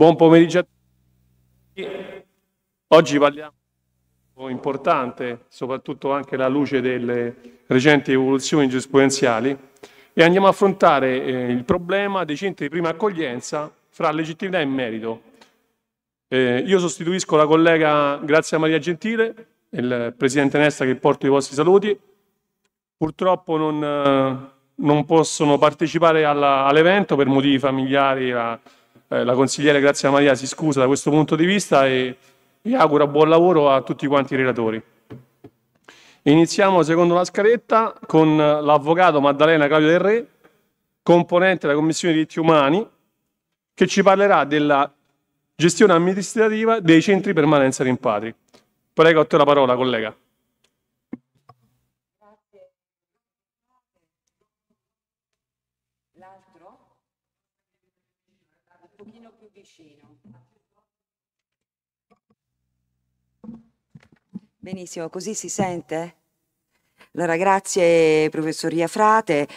Buon pomeriggio a tutti. Oggi parliamo di un importante, soprattutto anche alla luce delle recenti evoluzioni giurisprudenziali, e andiamo a affrontare eh, il problema dei centri di prima accoglienza fra legittimità e merito. Eh, io sostituisco la collega Grazia Maria Gentile, il presidente Nesta che porto i vostri saluti. Purtroppo non, eh, non possono partecipare all'evento per motivi familiari. La, eh, la consigliere Grazia Maria si scusa da questo punto di vista e vi auguro buon lavoro a tutti quanti i relatori. Iniziamo secondo la scaletta con l'avvocato Maddalena Claudio Del Re, componente della Commissione diritti umani, che ci parlerà della gestione amministrativa dei centri permanenza rimpatri. Prego a te la parola, collega. Benissimo, così si sente? Allora, grazie professoria Frate.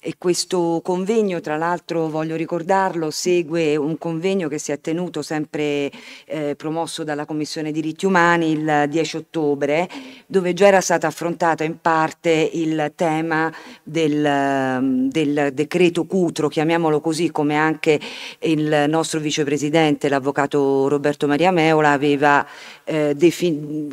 E questo convegno, tra l'altro voglio ricordarlo, segue un convegno che si è tenuto sempre eh, promosso dalla Commissione diritti umani il 10 ottobre, dove già era stato affrontato in parte il tema del, del decreto Cutro, chiamiamolo così, come anche il nostro vicepresidente, l'avvocato Roberto Maria Meola, aveva eh,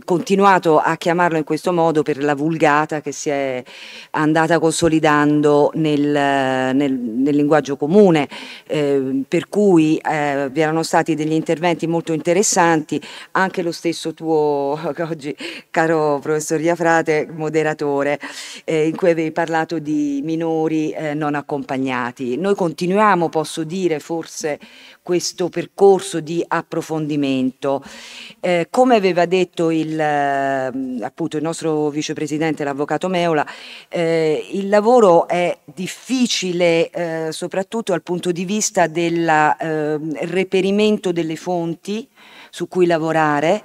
continuato a chiamarlo in questo modo per la vulgata che si è andata consolidando nel nel, nel, nel linguaggio comune, eh, per cui eh, vi erano stati degli interventi molto interessanti, anche lo stesso tuo oggi, caro professor Iafrate, moderatore, eh, in cui avevi parlato di minori eh, non accompagnati. Noi continuiamo, posso dire, forse questo percorso di approfondimento. Eh, come aveva detto il, eh, appunto, il nostro vicepresidente, l'avvocato Meola, eh, il lavoro è difficile eh, soprattutto dal punto di vista del ehm, reperimento delle fonti su cui lavorare,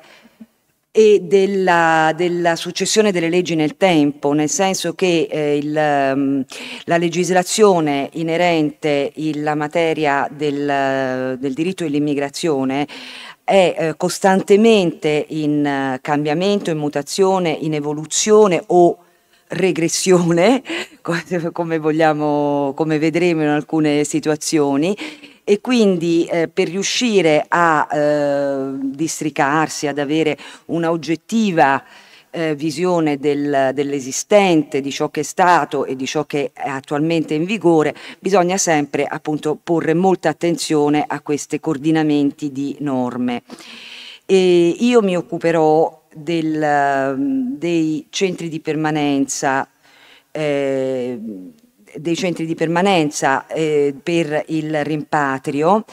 e della, della, successione delle leggi nel tempo, nel senso che eh, il, mm, la legislazione inerente alla materia del, del diritto all'immigrazione è eh, costantemente in eh, cambiamento, in mutazione, in evoluzione o regressione, come, vogliamo, come vedremo in alcune situazioni, e quindi eh, per riuscire a eh, districarsi, ad avere un'oggettiva eh, visione del, dell'esistente, di ciò che è stato e di ciò che è attualmente in vigore, bisogna sempre appunto porre molta attenzione a questi coordinamenti di norme. E io mi occuperò del, dei centri di permanenza eh, dei centri di permanenza eh, per il rimpatrio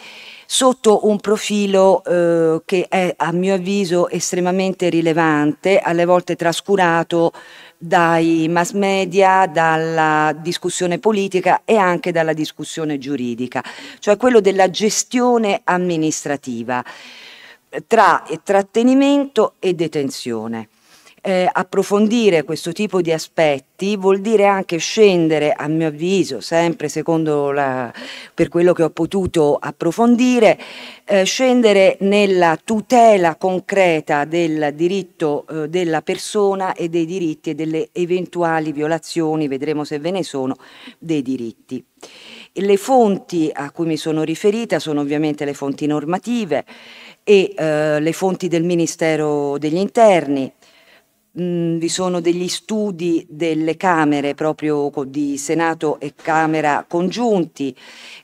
sotto un profilo eh, che è a mio avviso estremamente rilevante, alle volte trascurato dai mass media, dalla discussione politica e anche dalla discussione giuridica, cioè quello della gestione amministrativa tra trattenimento e detenzione eh, approfondire questo tipo di aspetti vuol dire anche scendere, a mio avviso, sempre secondo la, per quello che ho potuto approfondire, eh, scendere nella tutela concreta del diritto eh, della persona e dei diritti e delle eventuali violazioni, vedremo se ve ne sono, dei diritti. Le fonti a cui mi sono riferita sono ovviamente le fonti normative e eh, le fonti del Ministero degli Interni, mh, mm, vi sono degli studi delle Camere, proprio di Senato e Camera congiunti,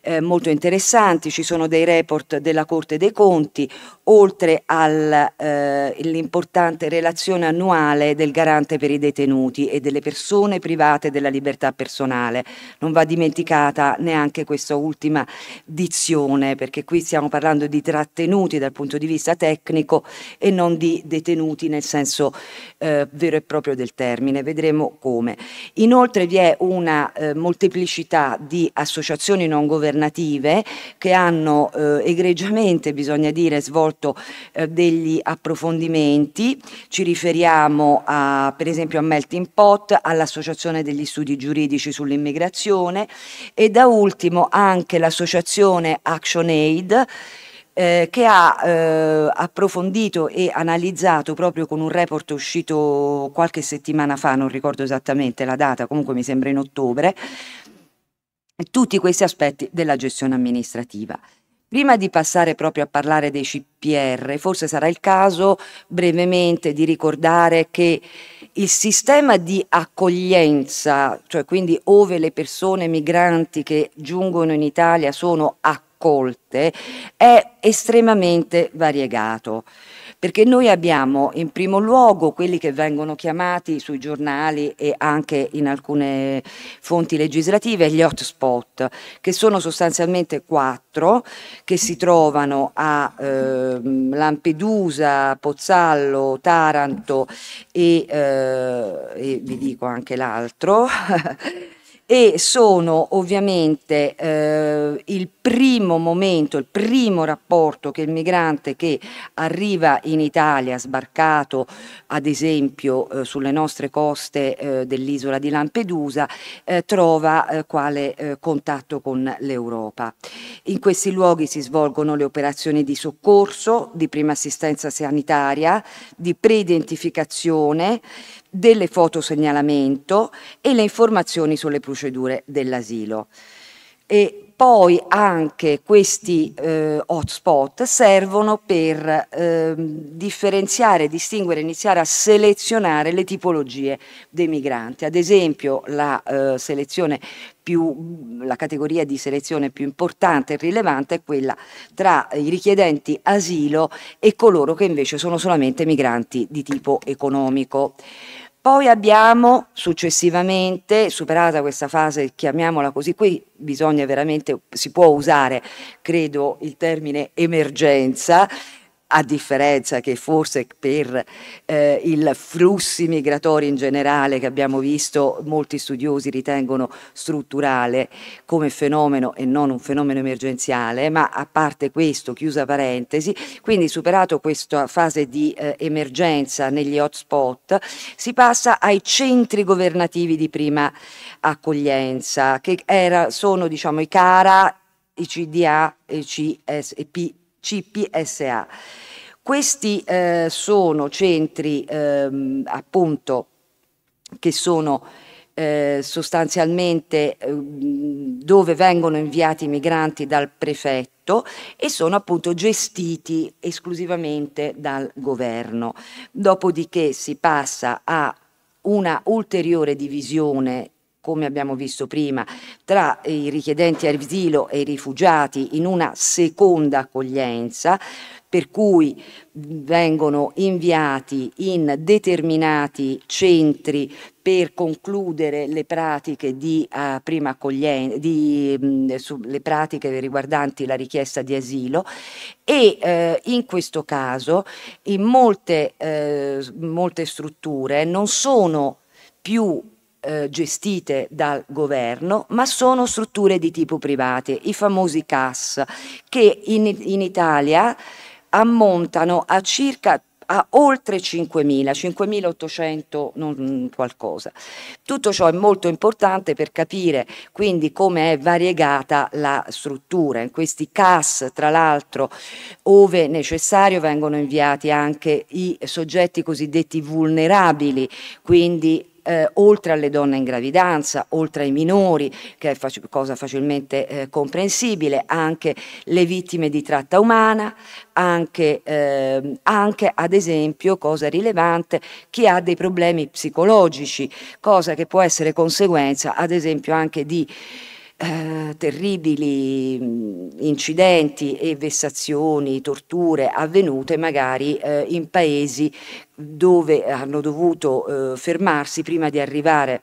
eh, molto interessanti, ci sono dei report della Corte dei Conti, oltre all'importante eh, relazione annuale del garante per i detenuti e delle persone private della libertà personale. Non va dimenticata neanche questa ultima dizione, perché qui stiamo parlando di trattenuti dal punto di vista tecnico e non di detenuti nel senso eh, eh, vero e proprio del termine, vedremo come. Inoltre vi è una eh, molteplicità di associazioni non governative che hanno eh, egregiamente, bisogna dire, svolto eh, degli approfondimenti, ci riferiamo a, per esempio a Melting Pot, all'Associazione degli Studi Giuridici sull'Immigrazione e da ultimo anche l'Associazione ActionAid eh, che ha eh, approfondito e analizzato proprio con un report uscito qualche settimana fa, non ricordo esattamente la data, comunque mi sembra in ottobre, tutti questi aspetti della gestione amministrativa. Prima di passare proprio a parlare dei CPR, forse sarà il caso brevemente di ricordare che il sistema di accoglienza, cioè quindi ove le persone migranti che giungono in Italia sono accolte, ascolte è estremamente variegato perché noi abbiamo in primo luogo quelli che vengono chiamati sui giornali e anche in alcune fonti legislative gli hotspot, che sono sostanzialmente quattro che si trovano a eh, Lampedusa, Pozzallo, Taranto e, eh, e vi dico anche l'altro. e sono ovviamente eh, il primo momento, il primo rapporto che il migrante che arriva in Italia sbarcato ad esempio eh, sulle nostre coste eh, dell'isola di Lampedusa eh, trova eh, quale eh, contatto con l'Europa. In questi luoghi si svolgono le operazioni di soccorso, di prima assistenza sanitaria, di preidentificazione, delle fotosegnalamento e le informazioni sulle procedure dell'asilo. E poi anche questi eh, hotspot servono per eh, differenziare, distinguere, iniziare a selezionare le tipologie dei migranti. Ad esempio la, eh, selezione più, la categoria di selezione più importante e rilevante è quella tra i richiedenti asilo e coloro che invece sono solamente migranti di tipo economico. Poi abbiamo successivamente, superata questa fase, chiamiamola così, qui bisogna veramente, si può usare, credo, il termine emergenza, a differenza che forse per eh, i flussi migratori in generale che abbiamo visto molti studiosi ritengono strutturale come fenomeno e non un fenomeno emergenziale, ma a parte questo, chiusa parentesi, quindi superato questa fase di eh, emergenza negli hotspot, si passa ai centri governativi di prima accoglienza, che era, sono diciamo, i CARA, i CDA i CSP CPSA. Questi eh, sono centri ehm, appunto che sono eh, sostanzialmente eh, dove vengono inviati i migranti dal prefetto e sono appunto gestiti esclusivamente dal governo. Dopodiché si passa a una ulteriore divisione come abbiamo visto prima, tra i richiedenti asilo e i rifugiati in una seconda accoglienza, per cui vengono inviati in determinati centri per concludere le pratiche, di, uh, prima accoglien- di, mh, su, le pratiche riguardanti la richiesta di asilo e eh, in questo caso in molte, eh, molte strutture non sono più eh, gestite dal governo, ma sono strutture di tipo private, i famosi CAS, che in, in Italia ammontano a circa a oltre 5.000, 5.800 mm, qualcosa. Tutto ciò è molto importante per capire quindi come è variegata la struttura. In questi CAS, tra l'altro, ove necessario vengono inviati anche i soggetti cosiddetti vulnerabili, quindi eh, oltre alle donne in gravidanza, oltre ai minori, che è fac cosa facilmente eh, comprensibile, anche le vittime di tratta umana, anche, eh, anche, ad esempio, cosa rilevante, chi ha dei problemi psicologici, cosa che può essere conseguenza ad esempio anche di eh, terribili mm, incidenti e vessazioni, torture avvenute magari eh, in paesi dove hanno dovuto eh, fermarsi prima di arrivare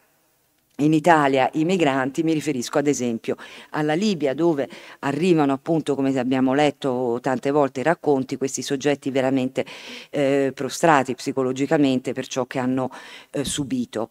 in Italia i migranti, mi riferisco ad esempio alla Libia dove arrivano appunto come abbiamo letto tante volte i racconti questi soggetti veramente eh, prostrati psicologicamente per ciò che hanno eh, subito.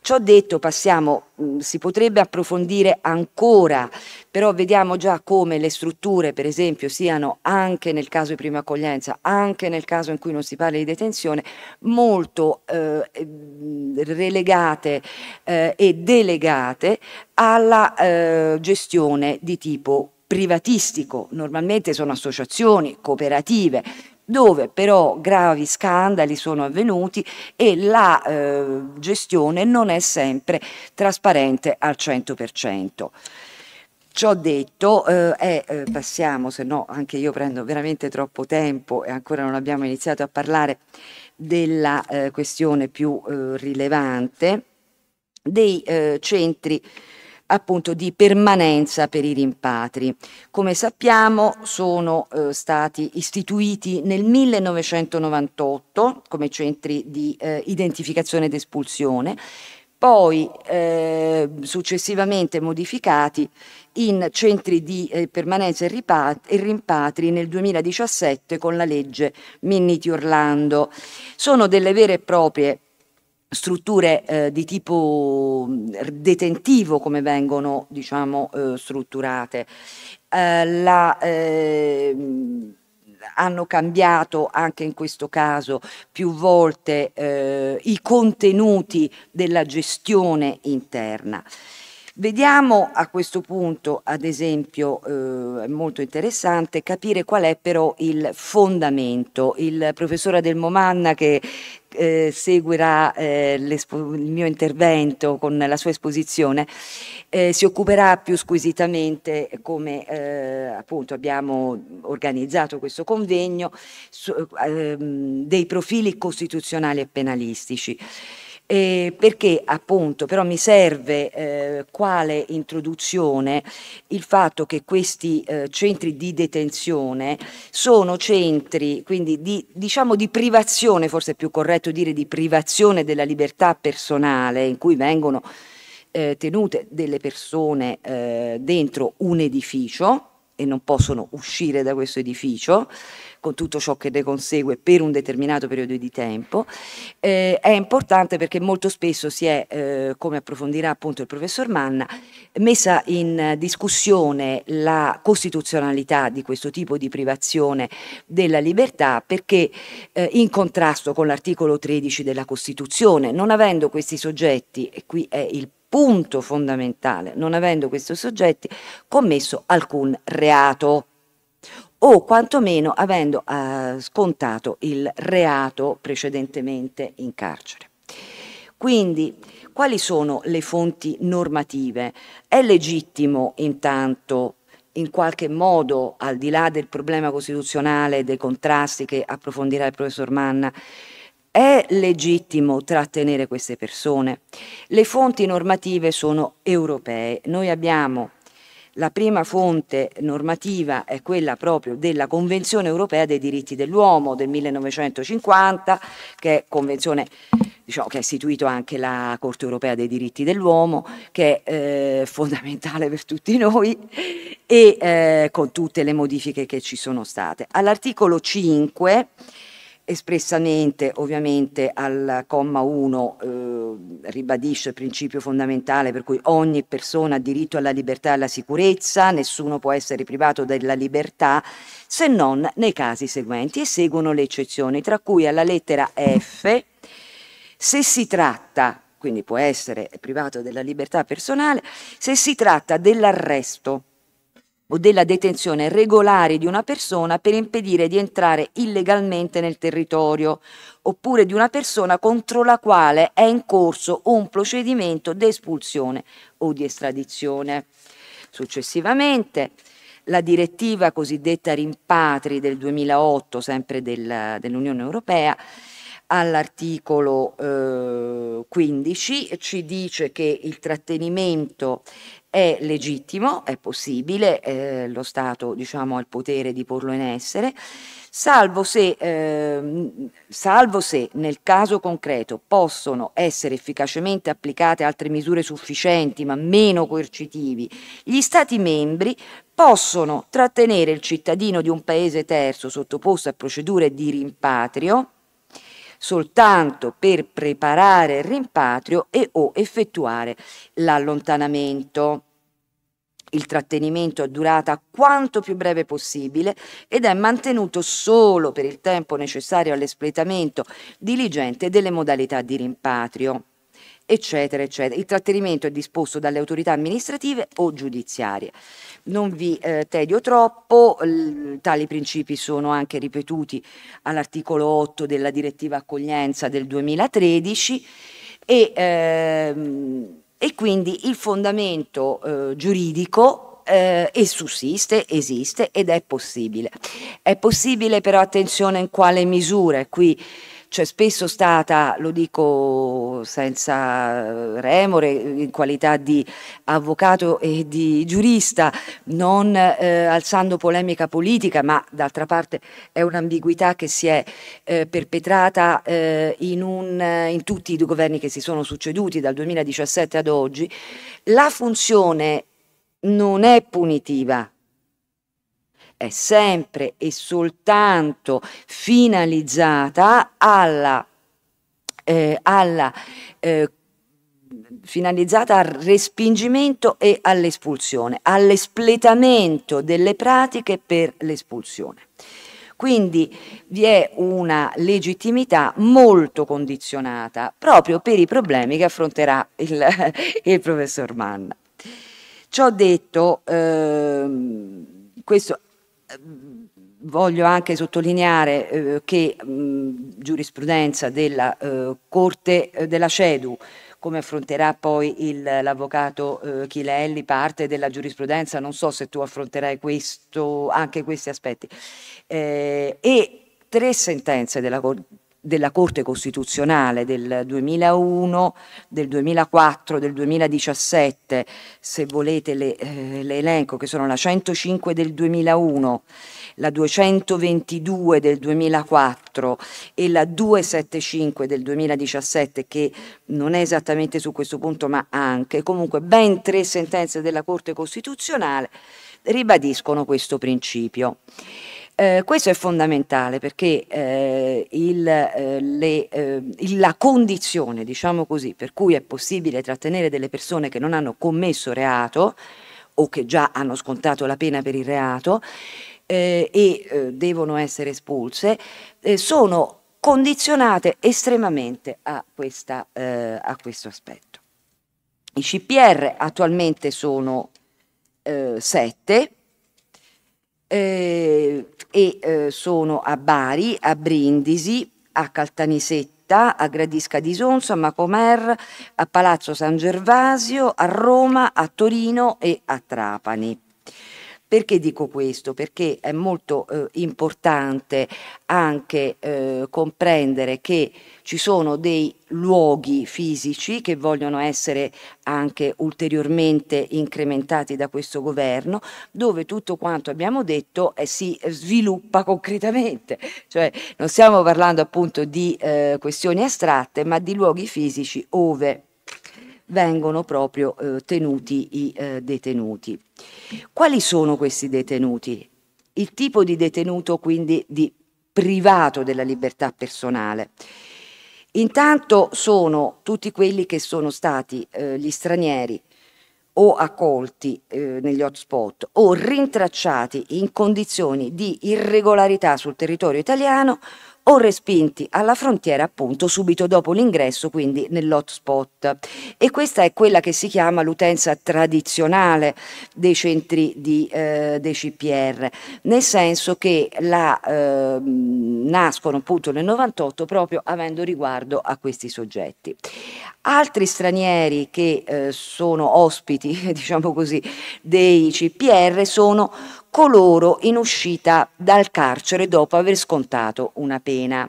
Ciò detto passiamo Mm, si potrebbe approfondire ancora, però vediamo già come le strutture, per esempio, siano anche nel caso di prima accoglienza, anche nel caso in cui non si parli di detenzione, molto eh, mm, relegate eh, e delegate alla eh, gestione di tipo privatistico, normalmente sono associazioni, cooperative, dove però gravi scandali sono avvenuti e la eh, gestione non è sempre trasparente al 100%. Ciò detto, eh, eh, passiamo, se no anche io prendo veramente troppo tempo e ancora non abbiamo iniziato a parlare della eh, questione più eh, rilevante dei eh, centri appunto di permanenza per i rimpatri. Come sappiamo sono eh, stati istituiti nel 1998 come centri di eh, identificazione ed espulsione, poi eh, successivamente modificati in centri di eh, permanenza e, e, rimpatri nel 2017 con la legge Minniti Orlando. Sono delle vere e proprie strutture eh, di tipo mm, detentivo come vengono diciamo, eh, strutturate. Eh, la, ehm, hanno cambiato anche in questo caso più volte eh, i contenuti della gestione interna. Vediamo a questo punto, ad esempio, eh, è molto interessante capire qual è però il fondamento. Il professore Del Momanna che eh, seguirà eh, il mio intervento con la sua esposizione, eh, si occuperà più squisitamente come eh, appunto abbiamo organizzato questo convegno su, ehm, dei profili costituzionali e penalistici eh, perché appunto però mi serve eh, quale introduzione il fatto che questi eh, centri di detenzione sono centri quindi di, diciamo di privazione, forse è più corretto dire di privazione della libertà personale in cui vengono eh, tenute delle persone eh, dentro un edificio e non possono uscire da questo edificio, con tutto ciò che ne consegue per un determinato periodo di tempo, eh, è importante perché molto spesso si è, eh, come approfondirà appunto il professor Manna, messa in discussione la costituzionalità di questo tipo di privazione della libertà perché eh, in contrasto con l'articolo 13 della Costituzione, non avendo questi soggetti, e qui è il punto fondamentale, non avendo questi soggetti commesso alcun reato o quantomeno avendo eh, scontato il reato precedentemente in carcere. Quindi, quali sono le fonti normative? È legittimo intanto in qualche modo, al di là del problema costituzionale, dei contrasti che approfondirà il professor Manna, è legittimo trattenere queste persone. Le fonti normative sono europee. Noi abbiamo la prima fonte normativa è quella proprio della Convenzione europea dei diritti dell'uomo del 1950, che è convenzione diciamo, che ha istituito anche la Corte europea dei diritti dell'uomo, che è eh, fondamentale per tutti noi e eh, con tutte le modifiche che ci sono state. All'articolo 5 espressamente ovviamente al comma 1 eh, ribadisce il principio fondamentale per cui ogni persona ha diritto alla libertà e alla sicurezza, nessuno può essere privato della libertà se non nei casi seguenti e seguono le eccezioni, tra cui alla lettera F, se si tratta, quindi può essere privato della libertà personale, se si tratta dell'arresto o della detenzione regolare di una persona per impedire di entrare illegalmente nel territorio, oppure di una persona contro la quale è in corso un procedimento di espulsione o di estradizione. Successivamente, la direttiva cosiddetta rimpatri del 2008, sempre del, dell'Unione Europea, all'articolo eh, 15 ci dice che il trattenimento è legittimo, è possibile, eh, lo Stato diciamo, ha il potere di porlo in essere, salvo se, eh, salvo se nel caso concreto possono essere efficacemente applicate altre misure sufficienti ma meno coercitivi, gli Stati membri possono trattenere il cittadino di un paese terzo sottoposto a procedure di rimpatrio soltanto per preparare il rimpatrio e o effettuare l'allontanamento. Il trattenimento è durata quanto più breve possibile ed è mantenuto solo per il tempo necessario all'espletamento diligente delle modalità di rimpatrio eccetera, eccetera. Il trattenimento è disposto dalle autorità amministrative o giudiziarie. Non vi eh, tedio troppo, l- tali principi sono anche ripetuti all'articolo 8 della direttiva accoglienza del 2013 e, ehm, e quindi il fondamento eh, giuridico eh, e sussiste, esiste ed è possibile. È possibile però attenzione in quale misura, qui c'è cioè, spesso stata, lo dico senza remore, in qualità di avvocato e di giurista, non eh, alzando polemica politica, ma d'altra parte è un'ambiguità che si è eh, perpetrata eh, in, un, in tutti i governi che si sono succeduti dal 2017 ad oggi, la funzione non è punitiva, è sempre e soltanto finalizzata alla, eh, alla eh, finalizzata al respingimento e all'espulsione, all'espletamento delle pratiche per l'espulsione. Quindi vi è una legittimità molto condizionata proprio per i problemi che affronterà il, il professor Manna. Ciò detto, eh, questo Ehm, voglio anche sottolineare eh, che mh, giurisprudenza della eh, Corte eh, della CEDU, come affronterà poi il, l'avvocato eh, Chilelli, parte della giurisprudenza, non so se tu affronterai questo, anche questi aspetti, eh, e tre sentenze della Corte della Corte Costituzionale del 2001, del 2004, del 2017, se volete le, eh, elenco, che sono la 105 del 2001, la 222 del 2004 e la 275 del 2017, che non è esattamente su questo punto, ma anche, comunque ben tre sentenze della Corte Costituzionale ribadiscono questo principio. Eh, questo è fondamentale perché eh, il, eh, le, eh, la condizione, diciamo così, per cui è possibile trattenere delle persone che non hanno commesso reato o che già hanno scontato la pena per il reato eh, e devono essere espulse, sono condizionate estremamente a, questa, a questo aspetto. I CPR attualmente sono sette eh, e eh, sono a Bari, a Brindisi, a Caltanissetta, a Gradisca di Sonso, a Macomer, a Palazzo San Gervasio, a Roma, a Torino e a Trapani. Perché dico questo? Perché è molto eh, importante anche eh, comprendere che ci sono dei luoghi fisici che vogliono essere anche ulteriormente incrementati da questo governo, dove tutto quanto abbiamo detto eh, si sviluppa concretamente. Cioè non stiamo parlando appunto di eh, questioni astratte, ma di luoghi fisici dove vengono proprio eh, tenuti i eh, detenuti. Quali sono questi detenuti? Il tipo di detenuto quindi di privato della libertà personale. Intanto sono tutti quelli che sono stati eh, gli stranieri o accolti eh, negli hotspot o rintracciati in condizioni di irregolarità sul territorio italiano o respinti alla frontiera appunto subito dopo l'ingresso, quindi nell'hotspot. E questa è quella che si chiama l'utenza tradizionale dei centri di, eh, dei CPR, nel senso che la, eh, nascono appunto nel 98 proprio avendo riguardo a questi soggetti. Altri stranieri che eh, sono ospiti, diciamo così, dei CPR sono coloro in uscita dal carcere dopo aver scontato una pena.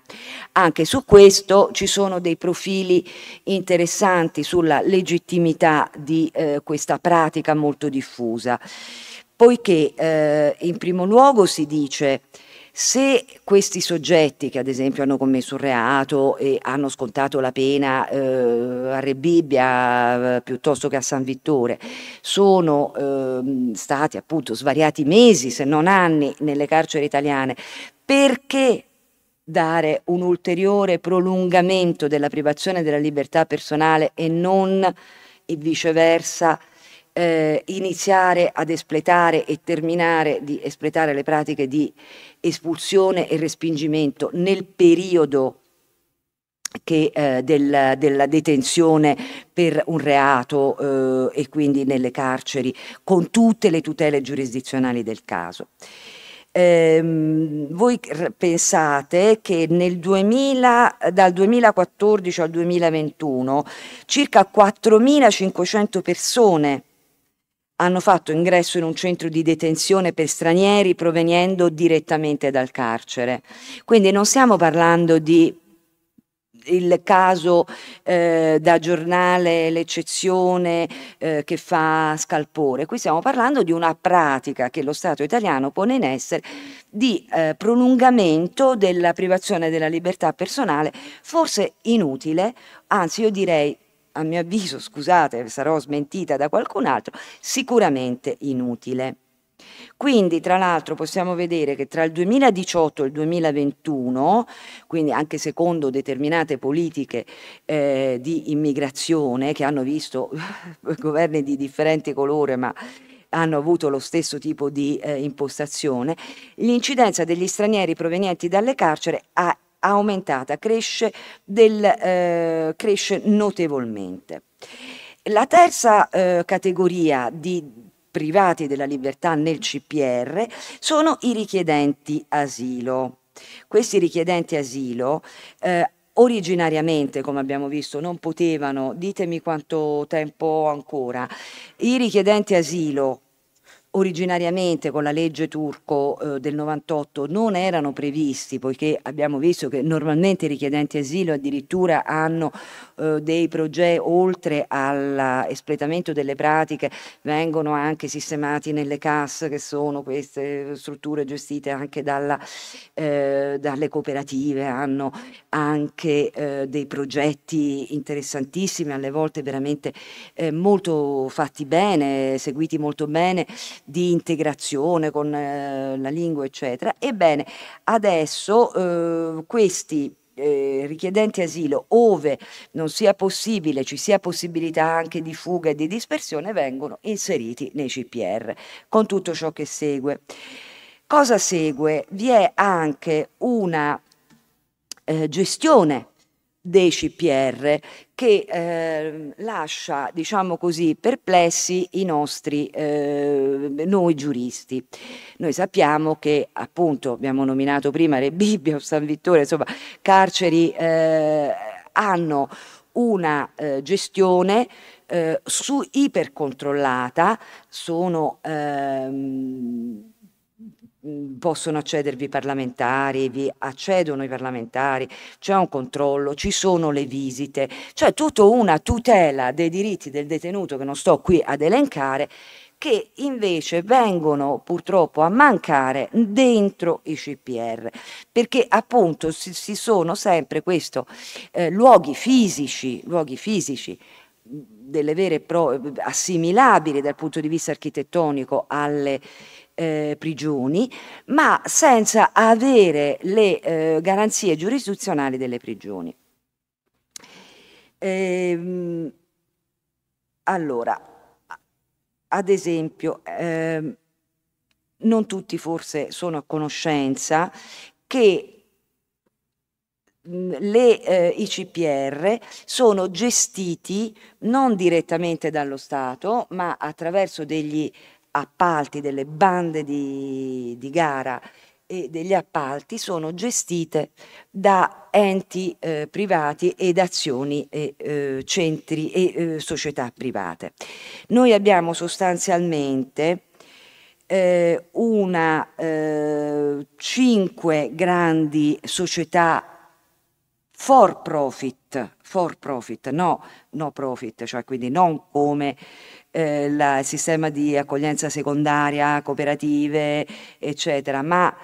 Anche su questo ci sono dei profili interessanti sulla legittimità di eh, questa pratica molto diffusa, poiché eh, in primo luogo si dice se questi soggetti che ad esempio hanno commesso un reato e hanno scontato la pena eh, a Re Bibbia eh, piuttosto che a San Vittore sono eh, stati appunto svariati mesi se non anni nelle carceri italiane, perché dare un ulteriore prolungamento della privazione della libertà personale e non e viceversa eh, iniziare ad espletare e terminare di espletare le pratiche di espulsione e respingimento nel periodo che, eh, del, della detenzione per un reato eh, e quindi nelle carceri, con tutte le tutele giurisdizionali del caso. Ehm, voi pensate che 2000, dal 2014 al 2021 circa 4.500 persone hanno fatto ingresso in un centro di detenzione per stranieri provenendo direttamente dal carcere. Quindi non stiamo parlando di il caso eh, da giornale, l'eccezione eh, che fa scalpore. Qui stiamo parlando di una pratica che lo Stato italiano pone in essere di eh, prolungamento della privazione della libertà personale, forse inutile, anzi io direi a mio avviso, scusate, sarò smentita da qualcun altro, sicuramente inutile. Quindi, tra l'altro, possiamo vedere che tra il 2018 e il 2021, quindi anche secondo determinate politiche eh, di immigrazione che hanno visto governi di differente colore, ma hanno avuto lo stesso tipo di eh, impostazione, l'incidenza degli stranieri provenienti dalle carceri ha aumentata, cresce, del, eh, cresce notevolmente. La terza eh, categoria di privati della libertà nel CPR sono i richiedenti asilo. Questi richiedenti asilo eh, originariamente, come abbiamo visto, non potevano, ditemi quanto tempo ancora, i richiedenti asilo originariamente con la legge turco eh, del 98 non erano previsti, poiché abbiamo visto che normalmente i richiedenti asilo addirittura hanno eh, dei progetti oltre all'espletamento delle pratiche, vengono anche sistemati nelle CAS, che sono queste strutture gestite anche dalla, eh, dalle cooperative, hanno anche eh, dei progetti interessantissimi, alle volte veramente eh, molto fatti bene, seguiti molto bene di integrazione con eh, la lingua, eccetera. Ebbene, adesso eh, questi eh, richiedenti asilo, ove non sia possibile, ci sia possibilità anche di fuga e di dispersione, vengono inseriti nei CPR, con tutto ciò che segue. Cosa segue? Vi è anche una eh, gestione DCPR che eh, lascia, diciamo così, perplessi i nostri, eh, noi giuristi. Noi sappiamo che, appunto, abbiamo nominato prima Re Bibbia o San Vittore, insomma, carceri eh, hanno una eh, gestione eh, su ipercontrollata, sono... Ehm, possono accedervi i parlamentari, vi accedono i parlamentari, c'è un controllo, ci sono le visite, cioè tutta una tutela dei diritti del detenuto che non sto qui ad elencare che invece vengono purtroppo a mancare dentro i CPR, perché appunto si, si sono sempre questo, eh, luoghi fisici, luoghi fisici delle vere e proprie assimilabili dal punto di vista architettonico alle eh, prigioni, ma senza avere le eh, garanzie giurisdizionali delle prigioni. Ehm, allora, ad esempio, ehm, non tutti forse sono a conoscenza che le eh, ICPR sono gestiti non direttamente dallo Stato, ma attraverso degli appalti, delle bande di, di gara e degli appalti sono gestite da enti eh, privati ed azioni e eh, centri e eh, società private. Noi abbiamo sostanzialmente eh, una, eh, cinque grandi società for profit, for profit, no, no profit, cioè quindi non come eh, il sistema di accoglienza secondaria, cooperative, eccetera, ma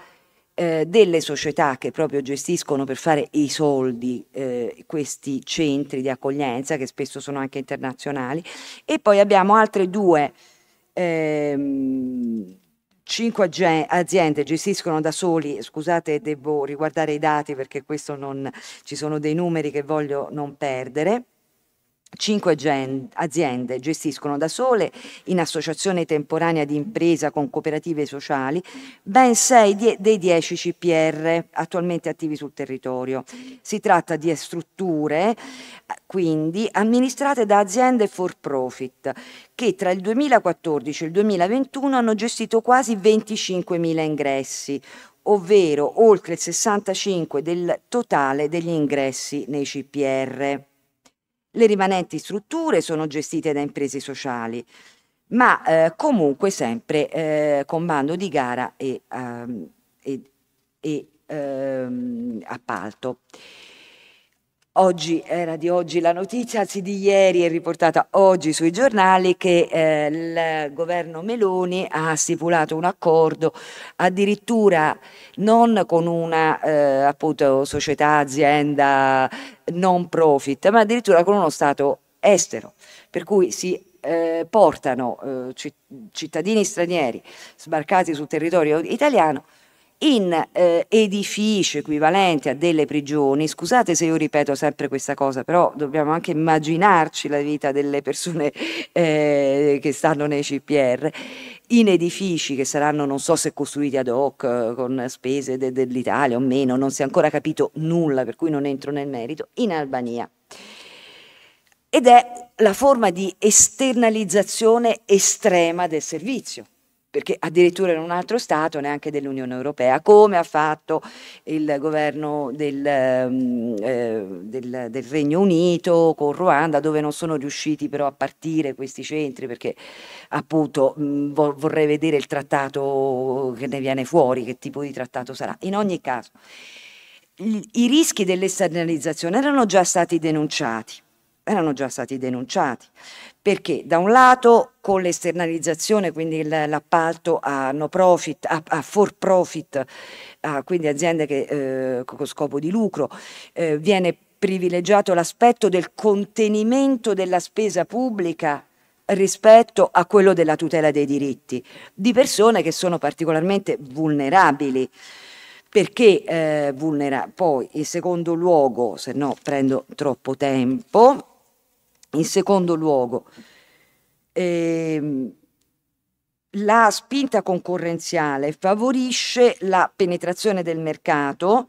eh, delle società che proprio gestiscono per fare i soldi eh, questi centri di accoglienza, che spesso sono anche internazionali, e poi abbiamo altre due, ehm, cinque aziende gestiscono da soli, scusate devo riguardare i dati perché questo non, ci sono dei numeri che voglio non perdere, Cinque aziende gestiscono da sole, in associazione temporanea di impresa con cooperative sociali, ben sei dei dieci CPR attualmente attivi sul territorio. Si tratta di strutture, quindi, amministrate da aziende for profit, che tra il 2014 e il 2021 hanno gestito quasi 25.000 ingressi, ovvero oltre il 65 del totale degli ingressi nei CPR. Le rimanenti strutture sono gestite da imprese sociali, ma eh, comunque sempre eh, con bando di gara e, um, e, e um, appalto. Oggi era di oggi la notizia, anzi di ieri è riportata oggi sui giornali che eh, il governo Meloni ha stipulato un accordo addirittura non con una eh, appunto, società, azienda non profit, ma addirittura con uno Stato estero, per cui si eh, portano eh, cittadini stranieri sbarcati sul territorio italiano in eh, edifici equivalenti a delle prigioni, scusate se io ripeto sempre questa cosa, però dobbiamo anche immaginarci la vita delle persone eh, che stanno nei CPR, in edifici che saranno non so se costruiti ad hoc eh, con spese de- dell'Italia o meno, non si è ancora capito nulla, per cui non entro nel merito, in Albania. Ed è la forma di esternalizzazione estrema del servizio perché addirittura in un altro Stato, neanche dell'Unione Europea, come ha fatto il governo del, ehm, eh, del, del Regno Unito con Ruanda, dove non sono riusciti però a partire questi centri, perché appunto mh, mm, vorrei vedere il trattato che ne viene fuori, che tipo di trattato sarà. In ogni caso, i rischi dell'esternalizzazione erano già stati denunciati erano già stati denunciati perché da un lato con l'esternalizzazione, quindi l'appalto a, no profit, a, a for profit, a, quindi aziende che, eh, con scopo di lucro, eh, viene privilegiato l'aspetto del contenimento della spesa pubblica rispetto a quello della tutela dei diritti di persone che sono particolarmente vulnerabili. Perché eh, vulnerabili? Poi, in secondo luogo, se no prendo troppo tempo, in secondo luogo, ehm, la spinta concorrenziale favorisce la penetrazione del mercato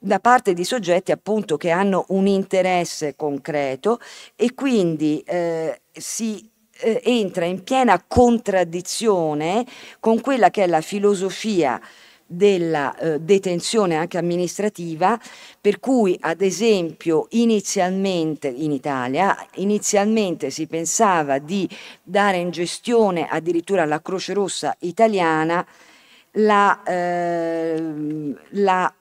da parte di soggetti appunto che hanno un interesse concreto e quindi eh, si eh, entra in piena contraddizione con quella che è la filosofia della eh, detenzione anche amministrativa, per cui ad esempio inizialmente in Italia inizialmente si pensava di dare in gestione addirittura alla Croce Rossa italiana la, eh, la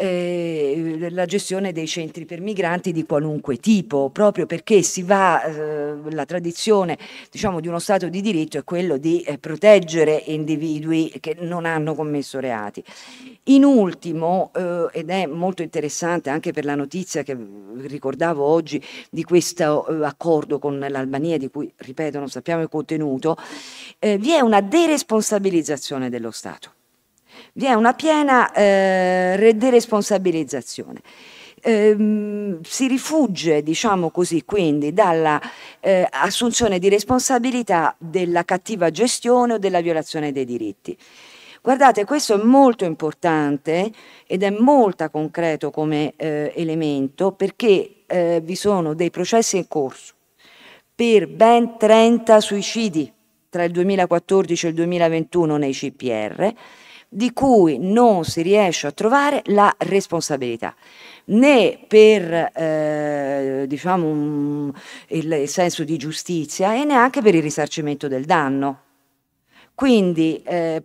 eh, la gestione dei centri per migranti di qualunque tipo, proprio perché si va, eh, la tradizione diciamo, di uno Stato di diritto è quello di eh, proteggere individui che non hanno commesso reati. In ultimo, eh, ed è molto interessante anche per la notizia che ricordavo oggi di questo eh, accordo con l'Albania, di cui, ripeto, non sappiamo il contenuto, eh, vi è una deresponsabilizzazione dello Stato vi è una piena eh, deresponsabilizzazione. Eh, si rifugge, diciamo così, quindi dalla eh, assunzione di responsabilità della cattiva gestione o della violazione dei diritti. Guardate, questo è molto importante ed è molto concreto come eh, elemento perché eh, vi sono dei processi in corso per ben 30 suicidi tra il 2014 e il 2021 nei CPR, di cui non si riesce a trovare la responsabilità né per eh, diciamo, il, senso di giustizia e neanche per il risarcimento del danno. Quindi eh,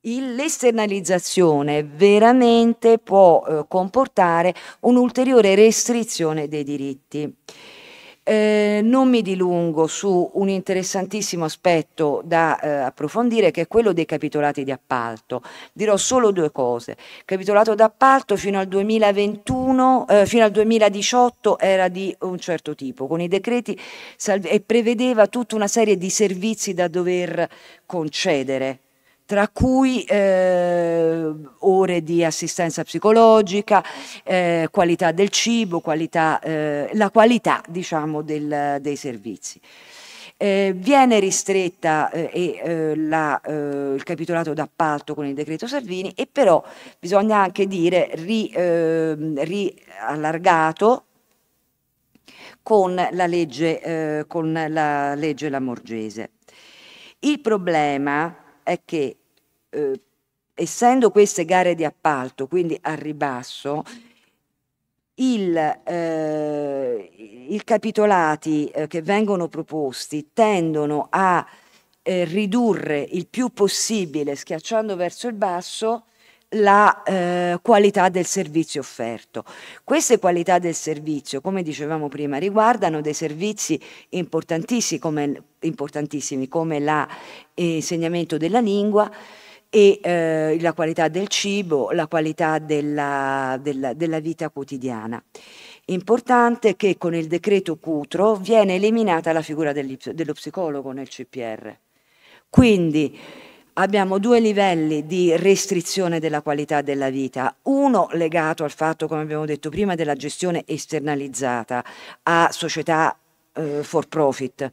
l'esternalizzazione veramente può eh, comportare un'ulteriore restrizione dei diritti. Eh, non mi dilungo su un interessantissimo aspetto da eh, approfondire che è quello dei capitolati di appalto. Dirò solo due cose. Il capitolato d'appalto fino al 2021, eh, fino al 2018 era di un certo tipo, con i decreti e prevedeva tutta una serie di servizi da dover concedere tra cui eh, ore di assistenza psicologica, eh, qualità del cibo, qualità, eh, la qualità diciamo, del, dei servizi. Eh, viene ristretta eh, eh, la, il capitolato d'appalto con il decreto Salvini e però bisogna anche dire ri, ehm, riallargato con la legge, con la legge Lamorgese. Il problema è che eh, essendo queste gare di appalto, quindi a ribasso, il, eh, i capitolati eh, che vengono proposti tendono a eh, ridurre il più possibile, schiacciando verso il basso, la eh, qualità del servizio offerto. Queste qualità del servizio, come dicevamo prima, riguardano dei servizi importantissimi come, importantissimi, come eh, l'insegnamento della lingua e eh, la qualità del cibo, la qualità della, della, della vita quotidiana. Importante che con il decreto Cutro viene eliminata la figura dello psicologo nel CPR. Quindi abbiamo due livelli di restrizione della qualità della vita. Uno legato al fatto, come abbiamo detto prima, della gestione esternalizzata a società eh, for profit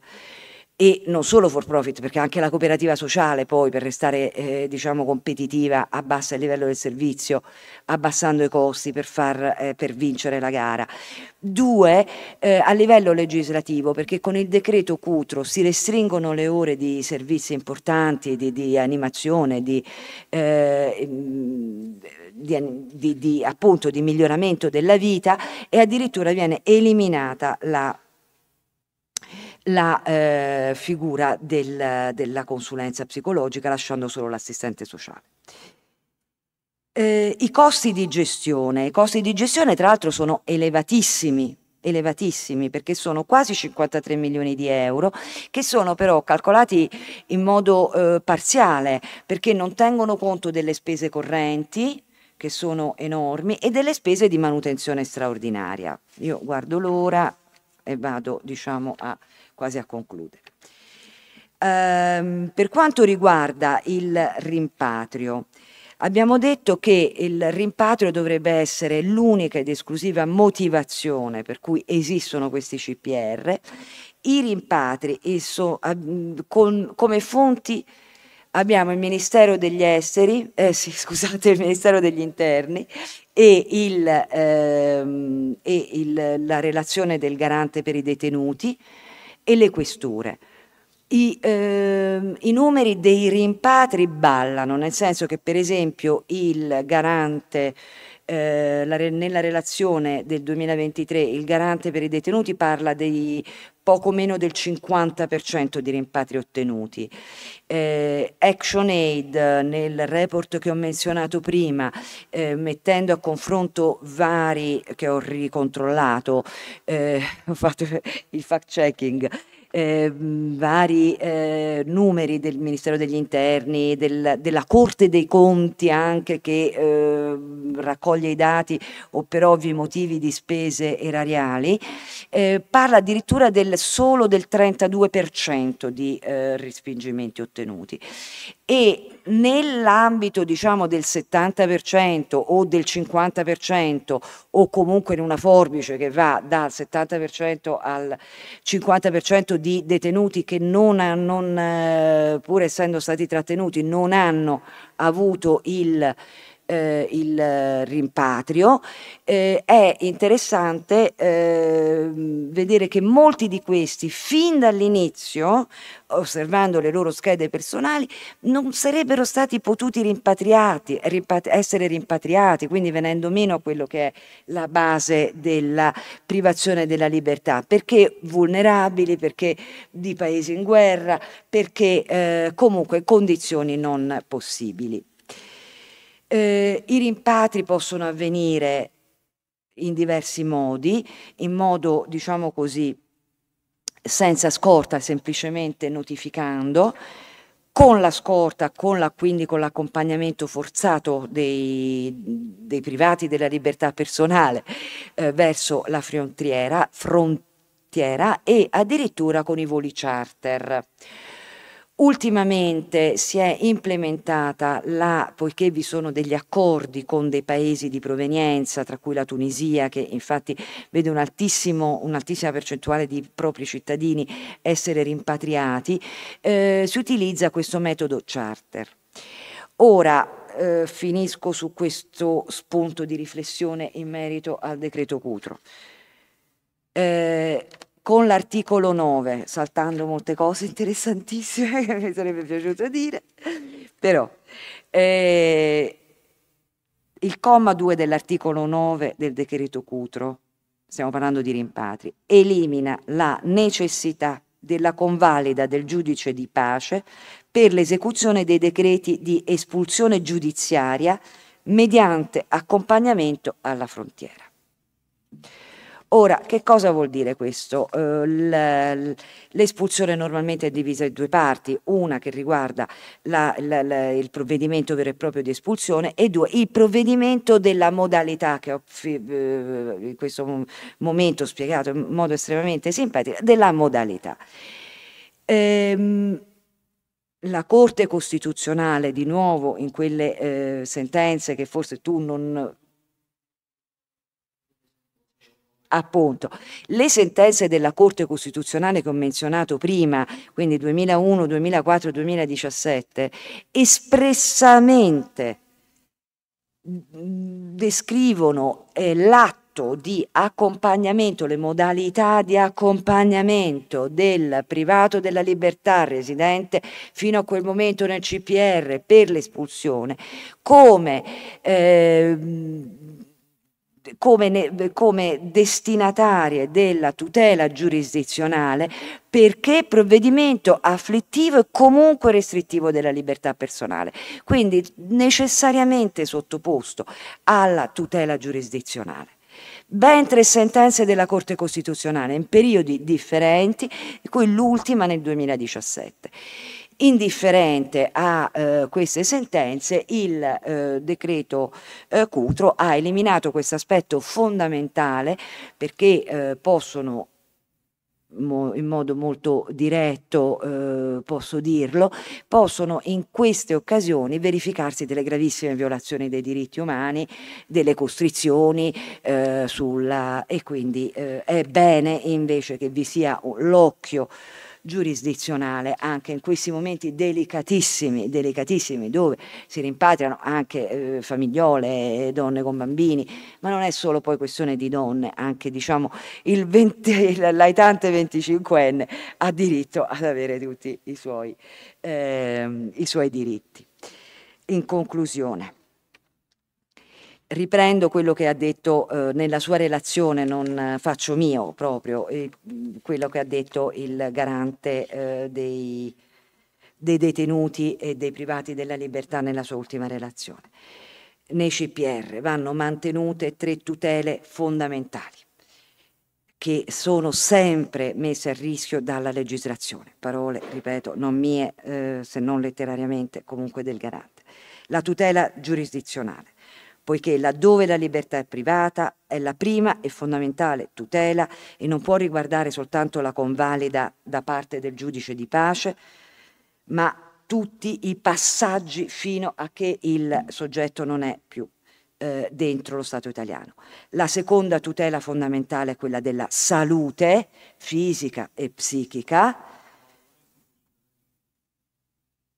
e non solo for profit, perché anche la cooperativa sociale poi per restare eh, diciamo competitiva abbassa il livello del servizio, abbassando i costi per, far, eh, per vincere la gara. Due, eh, a livello legislativo, perché con il decreto Cutro si restringono le ore di servizi importanti, di, di animazione, di, eh, ehm, di, di, appunto, di miglioramento della vita e addirittura viene eliminata la la eh, figura del, della consulenza psicologica, lasciando solo l'assistente sociale. Eh, I costi di gestione, i costi di gestione tra l'altro sono elevatissimi elevatissimi perché sono quasi 53 milioni di euro che sono però calcolati in modo eh, parziale perché non tengono conto delle spese correnti che sono enormi e delle spese di manutenzione straordinaria. Io guardo l'ora e vado diciamo a quasi a concludere. Ehm, per quanto riguarda il rimpatrio, Abbiamo detto che il rimpatrio dovrebbe essere l'unica ed esclusiva motivazione per cui esistono questi CPR. I rimpatri so, con, come fonti abbiamo il Ministero degli Esteri, eh, sì, scusate, il Ministero degli Interni e, il, ehm, e il, la relazione del garante per i detenuti e le questure. I, eh, I, numeri dei rimpatri ballano, nel senso che per esempio il garante eh, la, nella relazione del 2023 il garante per i detenuti parla di poco meno del 50% di rimpatri ottenuti. Eh, ActionAid eh, nel report che ho menzionato prima, eh, mettendo a confronto vari che ho ricontrollato, eh, ho fatto il fact checking, eh, vari eh, numeri del Ministero degli Interni, del, della Corte dei Conti anche che eh, raccoglie i dati o per ovvi motivi di spese erariali, eh, parla addirittura del, solo del 32% di eh, respingimenti ottenuti. E nell'ambito diciamo, del 70% o del 50% o comunque in una forbice che va dal 70% al 50% di detenuti che non, non, eh, pur essendo stati trattenuti non hanno avuto il eh, il rimpatrio. Eh, è interessante eh, vedere che molti di questi, fin dall'inizio, osservando le loro schede personali, non sarebbero stati potuti rimpatriati, rimpat- essere rimpatriati, quindi venendo meno a quello che è la base della privazione della libertà, perché vulnerabili, perché di paesi in guerra, perché eh, comunque condizioni non possibili. Eh, I rimpatri possono avvenire in diversi modi, in modo, diciamo così, senza scorta, semplicemente notificando, con la scorta, con la, quindi con l'accompagnamento forzato dei, dei, privati della libertà personale eh, verso la frontiera, frontiera e addirittura con i voli charter. Ultimamente si è implementata la, poiché vi sono degli accordi con dei paesi di provenienza, tra cui la Tunisia, che infatti vede un'altissima percentuale di propri cittadini essere rimpatriati, eh, si utilizza questo metodo charter. Ora eh, finisco su questo spunto di riflessione in merito al decreto Cutro. Eh, con l'articolo 9, saltando molte cose interessantissime che mi sarebbe piaciuto dire, però eh, il comma 2 dell'articolo 9 del decreto Cutro, stiamo parlando di rimpatri, elimina la necessità della convalida del giudice di pace per l'esecuzione dei decreti di espulsione giudiziaria mediante accompagnamento alla frontiera. Ora, che cosa vuol dire questo? Eh, l'espulsione normalmente è divisa in due parti, una che riguarda la, la, la, il provvedimento vero e proprio di espulsione e due, il provvedimento della modalità che ho eh, in questo momento spiegato in modo estremamente simpatico, della modalità. Ehm, la Corte Costituzionale, di nuovo in quelle eh, sentenze che forse tu non appunto. Le sentenze della Corte Costituzionale che ho menzionato prima, quindi 2001, 2004, 2017, espressamente descrivono eh, l'atto di accompagnamento, le modalità di accompagnamento del privato della libertà residente fino a quel momento nel CPR per l'espulsione, come eh, come, come destinatarie della tutela giurisdizionale perché provvedimento afflittivo e comunque restrittivo della libertà personale, quindi necessariamente sottoposto alla tutela giurisdizionale. Ben tre sentenze della Corte Costituzionale in periodi differenti, di cui l'ultima nel 2017 indifferente a eh, queste sentenze, il eh, decreto eh, Cutro ha eliminato questo aspetto fondamentale perché eh, possono in modo molto diretto eh, posso dirlo, possono in queste occasioni verificarsi delle gravissime violazioni dei diritti umani, delle costrizioni eh, sulla, e quindi eh, è bene invece che vi sia l'occhio giurisdizionale anche in questi momenti delicatissimi, delicatissimi dove si rimpatriano anche eh, famigliole, eh, donne con bambini, ma non è solo poi questione di donne, anche diciamo il 20, l'aitante 25enne ha diritto ad avere tutti i suoi, eh, i suoi diritti. In conclusione, riprendo quello che ha detto eh, nella sua relazione, non faccio mio proprio, eh, quello che ha detto il garante eh, dei, dei, detenuti e dei privati della libertà nella sua ultima relazione. Nei CPR vanno mantenute tre tutele fondamentali che sono sempre messe a rischio dalla legislazione, parole, ripeto, non mie, eh, se non letterariamente, comunque del garante. La tutela giurisdizionale poiché laddove la libertà è privata è la prima e fondamentale tutela e non può riguardare soltanto la convalida da parte del giudice di pace, ma tutti i passaggi fino a che il soggetto non è più eh, dentro lo Stato italiano. La seconda tutela fondamentale è quella della salute fisica e psichica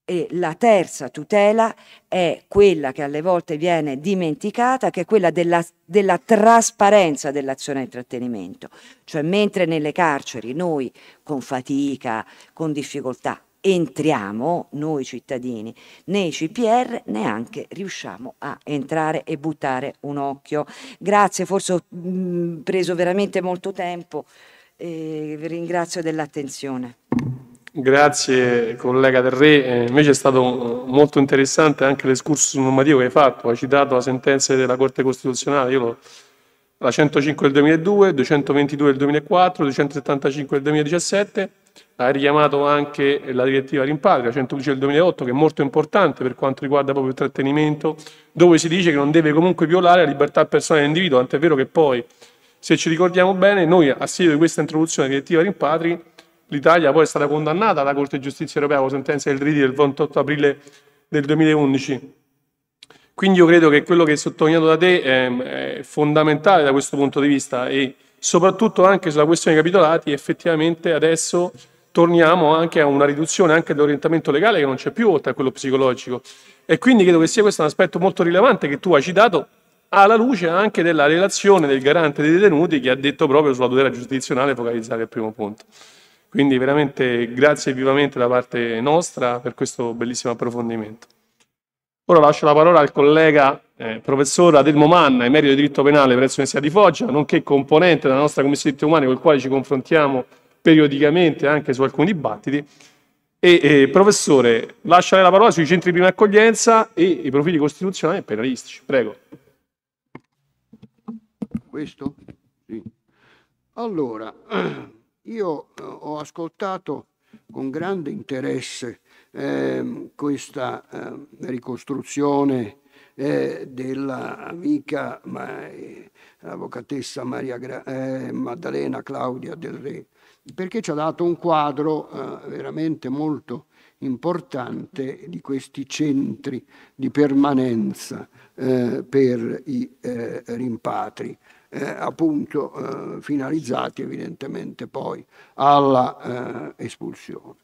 e la terza tutela è quella che alle volte viene dimenticata, che è quella della, della trasparenza dell'azione di trattenimento. Cioè mentre nelle carceri noi con fatica, con difficoltà, entriamo, noi cittadini, nei CPR neanche riusciamo a entrare e buttare un occhio. Grazie, forse ho preso veramente molto tempo e vi ringrazio dell'attenzione. Grazie collega Del Re, eh, invece è stato molto interessante anche l'escursus normativo che hai fatto, hai citato la sentenza della Corte Costituzionale, io lo, la 105 del 2002, 222 del 2004, 275 del 2017, hai richiamato anche la direttiva rimpatri, la 111 del 2008, che è molto importante per quanto riguarda proprio il trattenimento, dove si dice che non deve comunque violare la libertà personale dell'individuo, tant'è vero che poi, se ci ricordiamo bene, noi a seguito di questa introduzione della direttiva rimpatri, L'Italia poi è stata condannata dalla Corte di Giustizia europea con sentenza del Riti del 28 aprile del 2011. Quindi io credo che quello che è sottolineato da te è, fondamentale da questo punto di vista e soprattutto anche sulla questione dei capitolati effettivamente adesso torniamo anche a una riduzione anche dell'orientamento legale che non c'è più oltre a quello psicologico e quindi credo che sia questo un aspetto molto rilevante che tu hai citato alla luce anche della relazione del garante dei detenuti che ha detto proprio sulla tutela giurisdizionale focalizzare il primo punto. Quindi veramente grazie vivamente da parte nostra per questo bellissimo approfondimento. Ora lascio la parola al collega eh, professor Adelmo Manna, emerito di diritto penale presso l'Università di Foggia, nonché componente della nostra Commissione di diritti umani con il quale ci confrontiamo periodicamente anche su alcuni dibattiti. E, eh, professore, lascia la parola sui centri di prima accoglienza e i profili costituzionali e penalistici. Prego. Questo? Sì. Allora, Io eh, ho ascoltato con grande interesse eh, questa eh, ricostruzione eh, dell'amica ma, eh, avvocatessa Maria Gra- eh, Maddalena Claudia del Re, perché ci ha dato un quadro veramente molto importante di questi centri di permanenza per i rimpatri eh, appunto eh, finalizzati evidentemente poi alla eh, espulsione.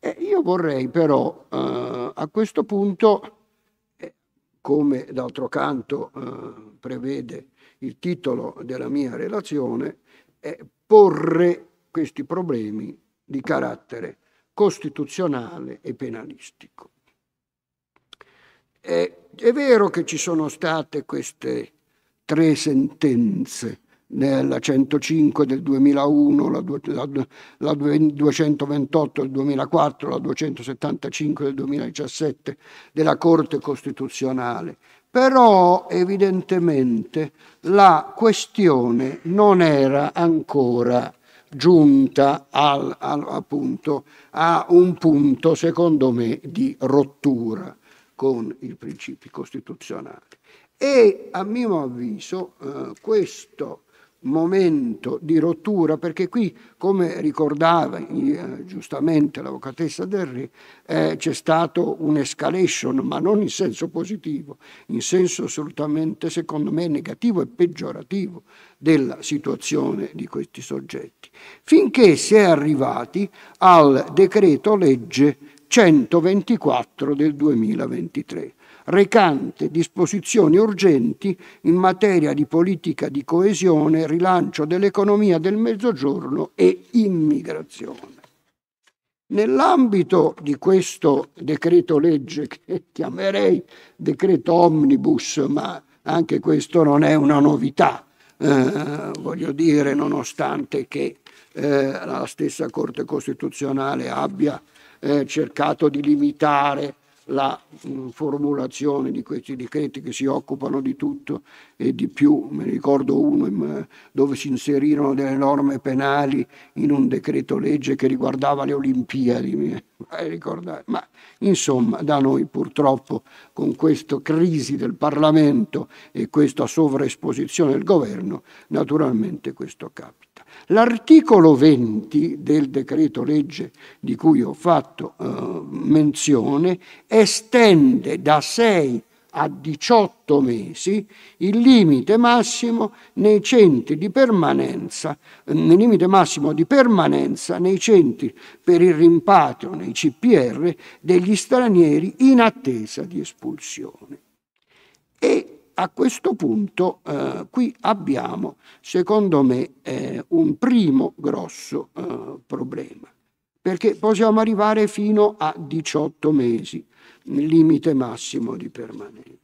E io vorrei però eh, a questo punto, eh, come d'altro canto eh, prevede il titolo della mia relazione, porre questi problemi di carattere costituzionale e penalistico. È, è vero che ci sono state queste tre sentenze la 105 del 2001, la, 228 del 2004, la 275 del 2017 della Corte Costituzionale. Però evidentemente la questione non era ancora giunta al, al, appunto, a un punto, secondo me, di rottura con i principi costituzionali. E a mio avviso eh, questo momento di rottura, perché qui, come ricordava eh, giustamente l'avvocatessa Del Re, eh, c'è stato un'escalation, ma non in senso positivo, in senso assolutamente, secondo me, negativo e peggiorativo della situazione di questi soggetti, finché si è arrivati al decreto legge 124 del 2023 recante disposizioni urgenti in materia di politica di coesione, rilancio dell'economia del Mezzogiorno e immigrazione. Nell'ambito di questo decreto legge, che chiamerei decreto omnibus, ma anche questo non è una novità, eh, voglio dire, nonostante che eh, la stessa Corte Costituzionale abbia eh, cercato di limitare la mh, mm, formulazione di questi decreti che si occupano di tutto e di più. Me ne ricordo uno in, eh, dove si inserirono delle norme penali in un decreto legge che riguardava le Olimpiadi. Ma insomma, da noi purtroppo con questa crisi del Parlamento e questa sovraesposizione del governo, naturalmente questo capita. L'articolo 20 del decreto legge di cui ho fatto eh, menzione estende da 6 a 18 mesi il limite massimo nei centri di permanenza, nel limite massimo di permanenza nei centri per il rimpatrio, nei CPR, degli stranieri in attesa di espulsione. E a questo punto eh, qui abbiamo, secondo me, eh, un primo grosso eh, problema, perché possiamo arrivare fino a 18 mesi, limite massimo di permanenza.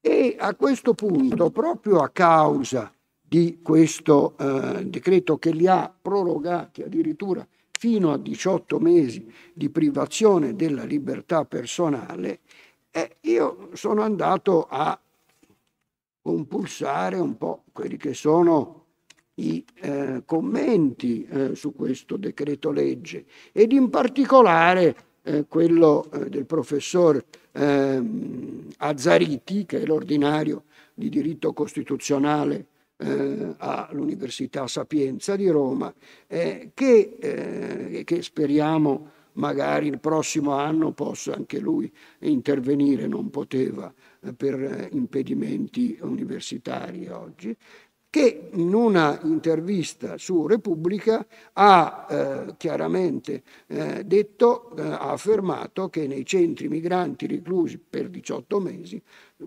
E a questo punto, proprio a causa di questo eh, decreto che li ha prorogati addirittura fino a 18 mesi di privazione della libertà personale, eh, io sono andato a compulsare un po' quelli che sono i eh, commenti eh, su questo decreto legge ed in particolare eh, quello eh, del professor ehm, Azzariti, che è l'ordinario di diritto costituzionale eh, all'Università Sapienza di Roma, eh, che, che speriamo magari il prossimo anno possa anche lui intervenire, non poteva per eh, impedimenti universitari oggi, che in una intervista su Repubblica ha eh, chiaramente eh, detto, eh, ha affermato che nei centri migranti reclusi per 18 mesi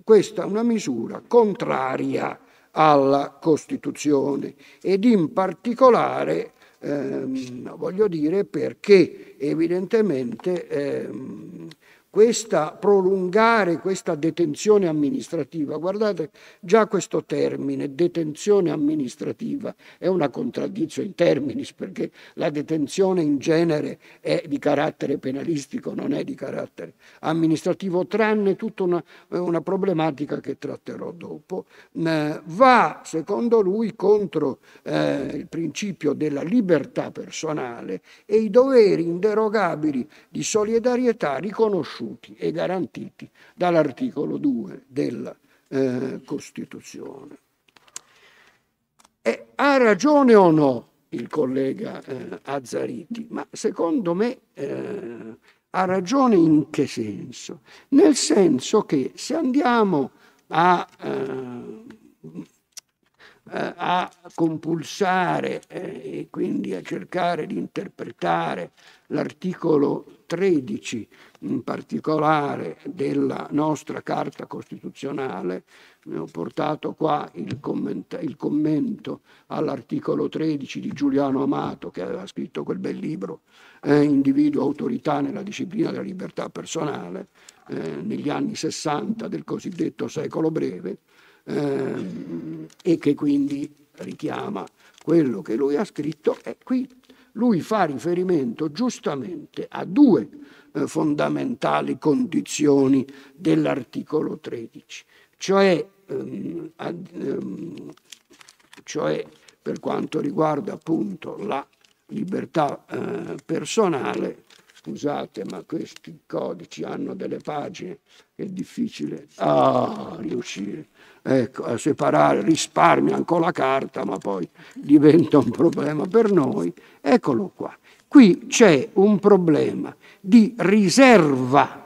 questa è una misura contraria alla Costituzione ed in particolare ehm, voglio dire perché evidentemente ehm, questa, prolungare questa detenzione amministrativa. Guardate, già questo termine, detenzione amministrativa, è una contraddizione in termini, perché la detenzione in genere è di carattere penalistico, non è di carattere amministrativo, tranne tutta una, una problematica che tratterò dopo. Eh, va, secondo lui, contro eh, il principio della libertà personale e i doveri inderogabili di solidarietà riconosciuti riconosciuti e garantiti dall'articolo 2 della eh, Costituzione. E ha ragione o no il collega eh, Azzariti? Ma secondo me eh, ha ragione in che senso? Nel senso che se andiamo a, eh, a compulsare eh, e quindi a cercare di interpretare l'articolo 13 in particolare della nostra Carta Costituzionale, ne ho portato qua il, commenta- il commento all'articolo 13 di Giuliano Amato che aveva scritto quel bel libro, eh, Individuo autorità nella disciplina della libertà personale, eh, negli anni 60 del cosiddetto secolo breve, eh, e che quindi richiama quello che lui ha scritto e qui lui fa riferimento giustamente a due eh, fondamentali condizioni dell'articolo 13, cioè, ehm, ad, ehm, cioè, per quanto riguarda appunto la libertà eh, personale scusate, ma questi codici hanno delle pagine, è difficile ah, riuscire ecco, a separare, risparmia ancora la carta, ma poi diventa un problema per noi. Eccolo qua. Qui c'è un problema di riserva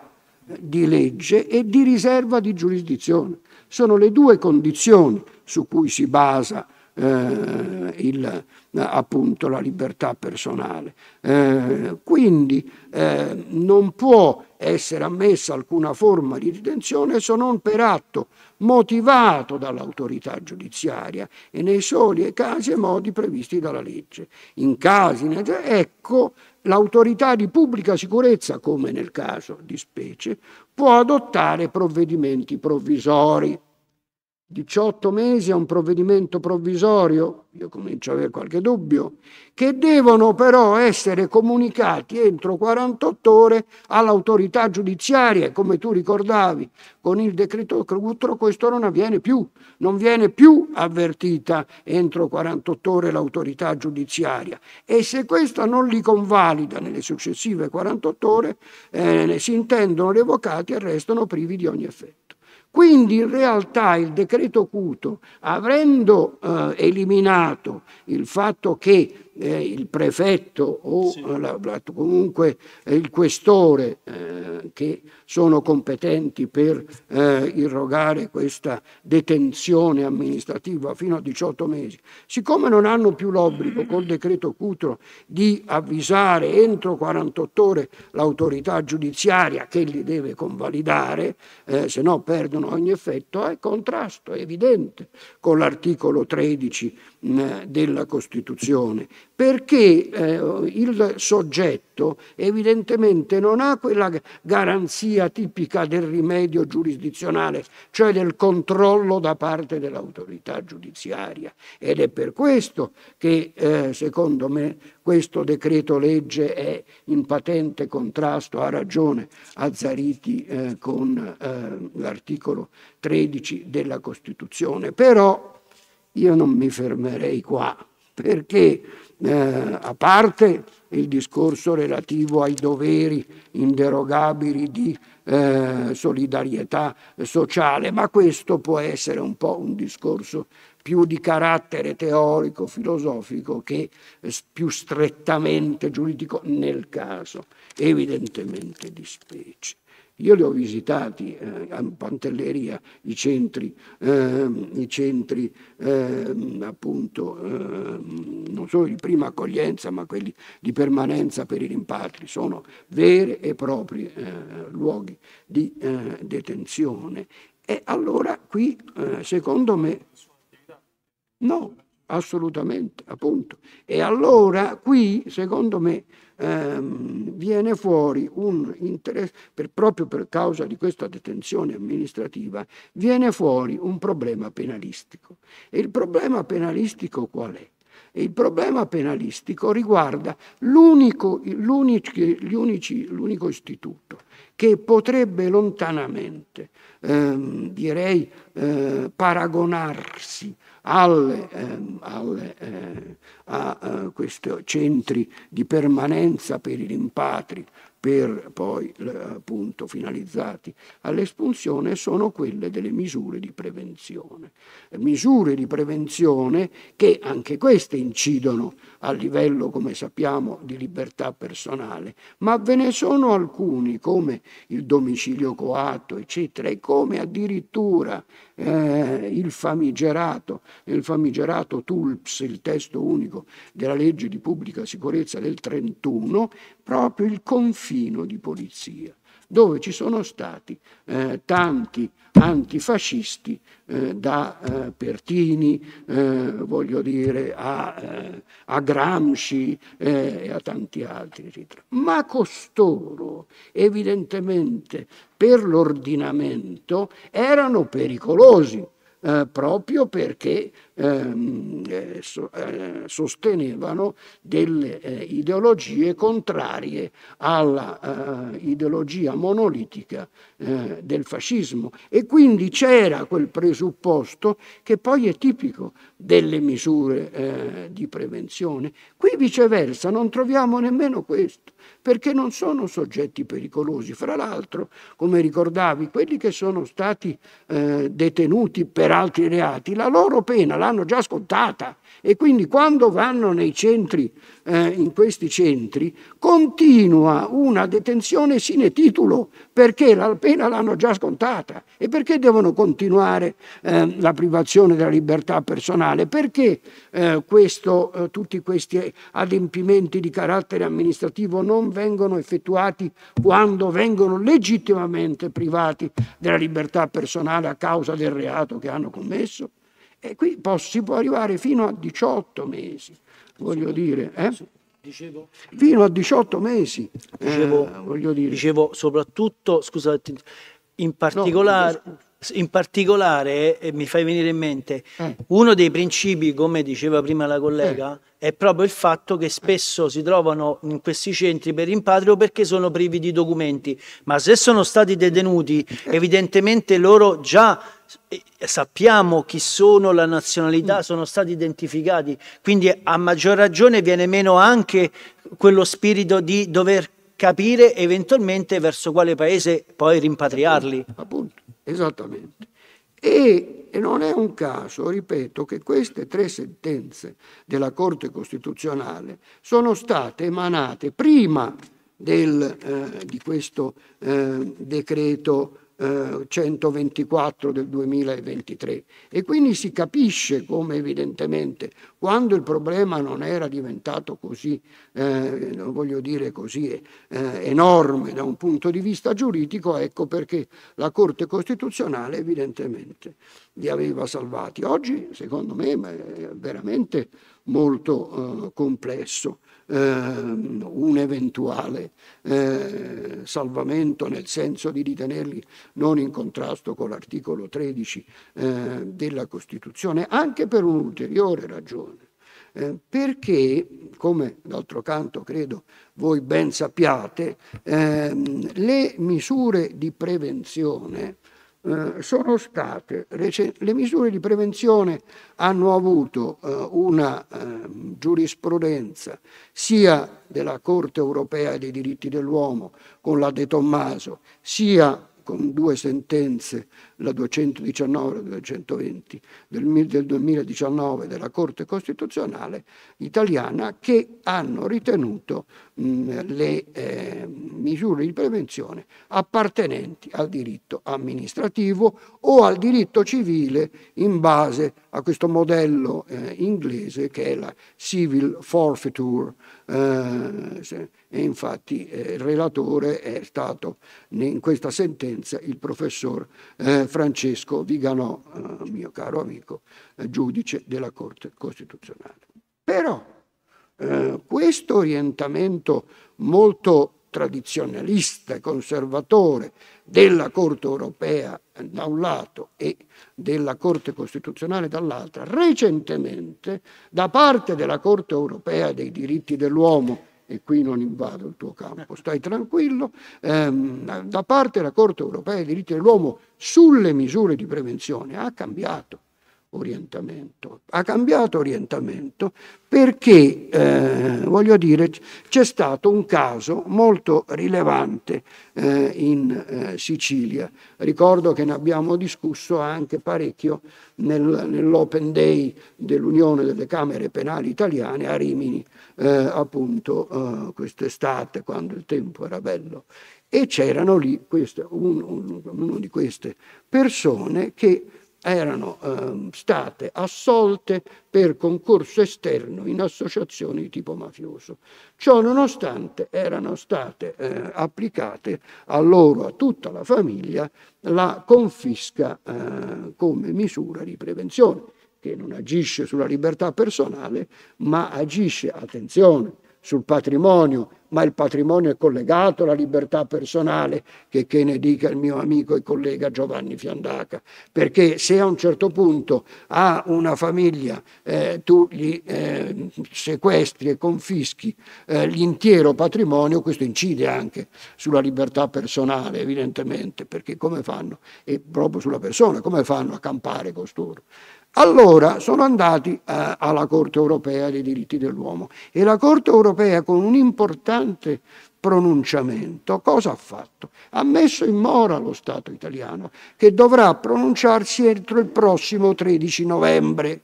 di legge e di riserva di giurisdizione. Sono le due condizioni su cui si basa eh, il, appunto la libertà personale. Eh, quindi eh, non può essere ammessa alcuna forma di detenzione se non per atto motivato dall'autorità giudiziaria e nei soli casi e modi previsti dalla legge. In casi, ecco, l'autorità di pubblica sicurezza, come nel caso di specie, può adottare provvedimenti provvisori 18 mesi a un provvedimento provvisorio, io comincio ad avere qualche dubbio, che devono però essere comunicati entro 48 ore all'autorità giudiziaria e come tu ricordavi con il decreto Crutro questo non avviene più, non viene più avvertita entro 48 ore l'autorità giudiziaria e se questa non li convalida nelle successive 48 ore eh, si intendono revocati e restano privi di ogni effetto. Quindi in realtà il decreto Cuto, avendo eh, eliminato il fatto che eh, il prefetto o sì. la, la, comunque il questore eh, che sono competenti per eh, irrogare questa detenzione amministrativa fino a 18 mesi, siccome non hanno più l'obbligo col decreto Cutro di avvisare entro 48 ore l'autorità giudiziaria che li deve convalidare, eh, se no perdono ogni effetto, è contrasto, è evidente con l'articolo 13 della Costituzione, perché eh, il soggetto evidentemente non ha quella garanzia tipica del rimedio giurisdizionale, cioè del controllo da parte dell'autorità giudiziaria. Ed è per questo che, eh, secondo me, questo decreto legge è in patente contrasto, ha ragione Azzariti eh, con eh, l'articolo 13 della Costituzione. Però, io non mi fermerei qua, perché eh, a parte il discorso relativo ai doveri inderogabili di eh, solidarietà sociale, ma questo può essere un po' un discorso più di carattere teorico, filosofico che più strettamente giuridico nel caso, evidentemente di specie. Io li ho visitati eh, a Pantelleria, i centri, eh, i centri eh, appunto, ehm, non solo di prima accoglienza, ma quelli di permanenza per i rimpatri, sono veri e proprie eh, luoghi di eh, detenzione. E allora qui, eh, secondo me, no. Assolutamente, appunto. E allora qui, secondo me, ehm, viene fuori un interesse, per, proprio per causa di questa detenzione amministrativa, viene fuori un problema penalistico. E il problema penalistico qual è? Il problema penalistico riguarda l'unico, istituto che potrebbe lontanamente, ehm, direi, eh, paragonarsi alle, ehm, alle, eh, a eh, questi centri di permanenza per i rimpatri, per poi appunto finalizzati all'espulsione, sono quelle delle misure di prevenzione. Misure di prevenzione che anche queste incidono a livello, come sappiamo, di libertà personale, ma ve ne sono alcuni come il domicilio coatto, eccetera, e come addirittura eh, il, famigerato, il famigerato TULPS, il testo unico della legge di pubblica sicurezza del 31, proprio il confino di polizia dove ci sono stati eh, tanti antifascisti eh, da eh, Pertini, eh, voglio dire, a, eh, a Gramsci eh, e a tanti altri, eccetera. Ma costoro, evidentemente, per l'ordinamento erano pericolosi. proprio perché Ehm, eh, eh, sostenevano delle eh, ideologie contrarie all'ideologia eh, monolitica eh, del fascismo e quindi c'era quel presupposto che poi è tipico delle misure di prevenzione. Qui viceversa non troviamo nemmeno questo perché non sono soggetti pericolosi. Fra l'altro, come ricordavi, quelli che sono stati detenuti per altri reati, la loro pena, la l'hanno già scontata e quindi quando vanno nei centri, eh, in questi centri, continua una detenzione sine titulo perché la pena l'hanno già scontata e perché devono continuare eh, la privazione della libertà personale, perché eh, questo, eh, tutti questi adempimenti di carattere amministrativo non vengono effettuati quando vengono legittimamente privati della libertà personale a causa del reato che hanno commesso. E qui si può arrivare fino a 18 mesi, voglio dire. Eh? Dicevo, fino a 18 mesi, dicevo, eh, voglio dire. Dicevo soprattutto, scusate, in particolare... No, in particolare eh, mi fai venire in mente mm. uno dei principi, come diceva prima la collega, mm. è proprio il fatto che spesso si trovano in questi centri per rimpatrio perché sono privi di documenti, ma se sono stati detenuti, mm. evidentemente loro già eh, sappiamo chi sono, la nazionalità, mm. sono stati identificati, quindi a maggior ragione viene meno anche quello spirito di dover capire eventualmente verso quale paese poi rimpatriarli. Appunto. Appunto. Esattamente. E, e non è un caso, ripeto, che queste tre sentenze della Corte Costituzionale sono state emanate prima del, eh, di questo eh, decreto 124 eh, del 2023. E quindi si capisce come evidentemente quando il problema non era diventato così, eh, voglio dire così, eh, enorme da un punto di vista giuridico, ecco perché la Corte Costituzionale evidentemente li aveva salvati. Oggi, secondo me, è veramente molto eh, complesso. Ehm, un eventuale eh, salvamento nel senso di ritenerli non in contrasto con l'articolo 13 eh, della Costituzione, anche per un'ulteriore ragione. Eh, perché, come d'altro canto credo voi ben sappiate, ehm, le misure di prevenzione eh, sono state le misure di prevenzione hanno avuto eh, una eh, giurisprudenza sia della Corte europea dei diritti dell'uomo con la De Tommaso, sia con due sentenze la 219 e la 220 del, 2019 della Corte Costituzionale italiana che hanno ritenuto mh, mm, le eh, misure di prevenzione appartenenti al diritto amministrativo o al diritto civile in base a questo modello eh, inglese che è la civil forfeiture. Eh, e infatti eh, il relatore è stato in questa sentenza il professor eh, Francesco Viganò, eh, mio caro amico eh, giudice della Corte Costituzionale. Però eh, questo orientamento molto tradizionalista e conservatore della Corte europea eh, da un lato e della Corte Costituzionale dall'altra, recentemente da parte della Corte europea dei diritti dell'uomo e qui non invado il tuo campo, stai tranquillo, ehm, da parte della Corte europea dei diritti dell'uomo sulle misure di prevenzione ha cambiato orientamento, ha cambiato orientamento perché, eh, voglio dire, c'è stato un caso molto rilevante eh, in eh, Sicilia. Ricordo che ne abbiamo discusso anche parecchio nel, nell'Open Day dell'Unione delle Camere Penali Italiane a Rimini, eh, appunto eh, quest'estate, quando il tempo era bello e c'erano lì queste, un, un, uno di queste persone che erano eh, state assolte per concorso esterno in associazioni di tipo mafioso. Ciò nonostante erano state eh, applicate a loro, a tutta la famiglia, la confisca eh, come misura di prevenzione, che non agisce sulla libertà personale, ma agisce, attenzione, sul patrimonio, ma il patrimonio è collegato alla libertà personale, che, che ne dica il mio amico e collega Giovanni Fiandaca, perché se a un certo punto a una famiglia eh, tu gli eh, sequestri e confischi eh, l'intero patrimonio, questo incide anche sulla libertà personale, evidentemente, perché come fanno? E proprio sulla persona, come fanno a campare costoro? Allora sono andati a, eh, alla Corte europea dei diritti dell'uomo e la Corte europea con un importante pronunciamento cosa ha fatto? Ha messo in mora lo Stato italiano che dovrà pronunciarsi entro il prossimo 13 novembre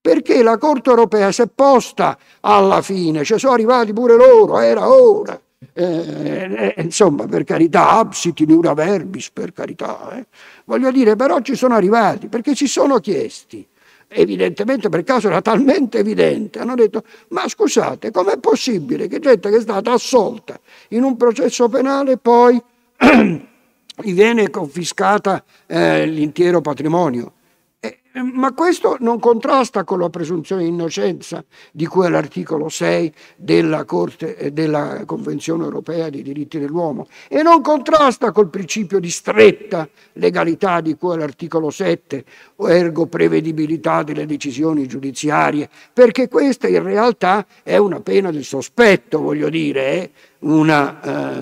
perché la Corte europea si è posta alla fine, ci cioè sono arrivati pure loro, era ora. Eh, eh, insomma, per carità, absit in una verbis, per carità. Eh. Voglio dire, però ci sono arrivati perché si sono chiesti. Evidentemente, per caso era talmente evidente, hanno detto: Ma scusate, com'è possibile che gente che è stata assolta in un processo penale poi gli viene confiscata eh, l'intero patrimonio? Eh, ma questo non contrasta con la presunzione di innocenza di cui è l'articolo 6 della, Corte, eh, della Convenzione europea dei diritti dell'uomo e non contrasta col principio di stretta legalità di cui è l'articolo 7, o ergo prevedibilità delle decisioni giudiziarie, perché questa in realtà è una pena del sospetto, voglio dire. Eh? una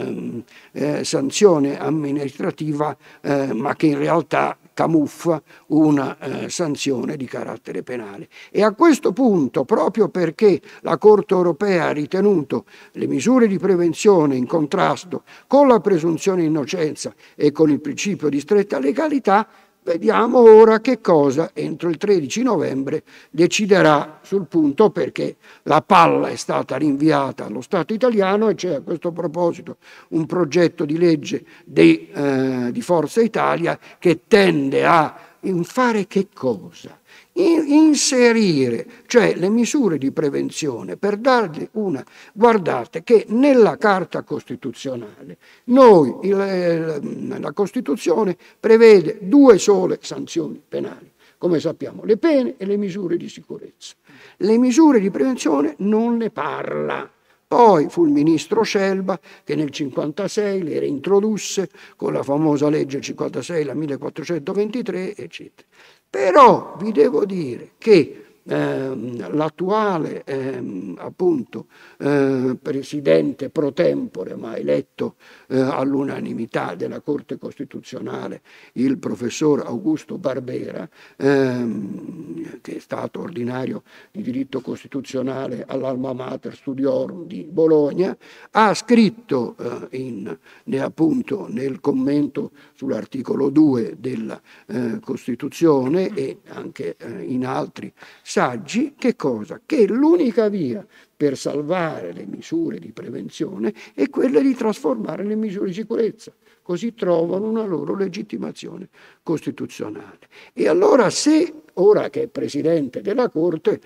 eh, eh, sanzione amministrativa, eh, ma che in realtà camuffa una eh, sanzione di carattere penale. E a questo punto, proprio perché la Corte europea ha ritenuto le misure di prevenzione in contrasto con la presunzione di innocenza e con il principio di stretta legalità, Vediamo ora che cosa entro il 13 novembre deciderà sul punto perché la palla è stata rinviata allo Stato italiano e c'è a questo proposito un progetto di legge di, eh, di Forza Italia che tende a fare che cosa? inserire, cioè le misure di prevenzione per dargli una... Guardate che nella Carta Costituzionale noi, il, la Costituzione prevede due sole sanzioni penali, come sappiamo, le pene e le misure di sicurezza. Le misure di prevenzione non ne parla. Poi fu il ministro Scelba che nel 1956 le reintrodusse con la famosa legge 56, la 1423, eccetera. Però vi devo dire che Ehm, l'attuale ehm, appunto, eh, presidente pro tempore, ma eletto eh, all'unanimità della Corte Costituzionale, il professor Augusto Barbera, ehm, che è stato ordinario di diritto costituzionale all'Alma Mater Studiorum di Bologna, ha scritto eh, in, ne, appunto, nel commento sull'articolo 2 della eh, Costituzione e anche eh, in altri saggi che cosa? Che l'unica via per salvare le misure di prevenzione è quella di trasformare le misure di sicurezza, così trovano una loro legittimazione costituzionale. E allora se, ora che è presidente della Corte,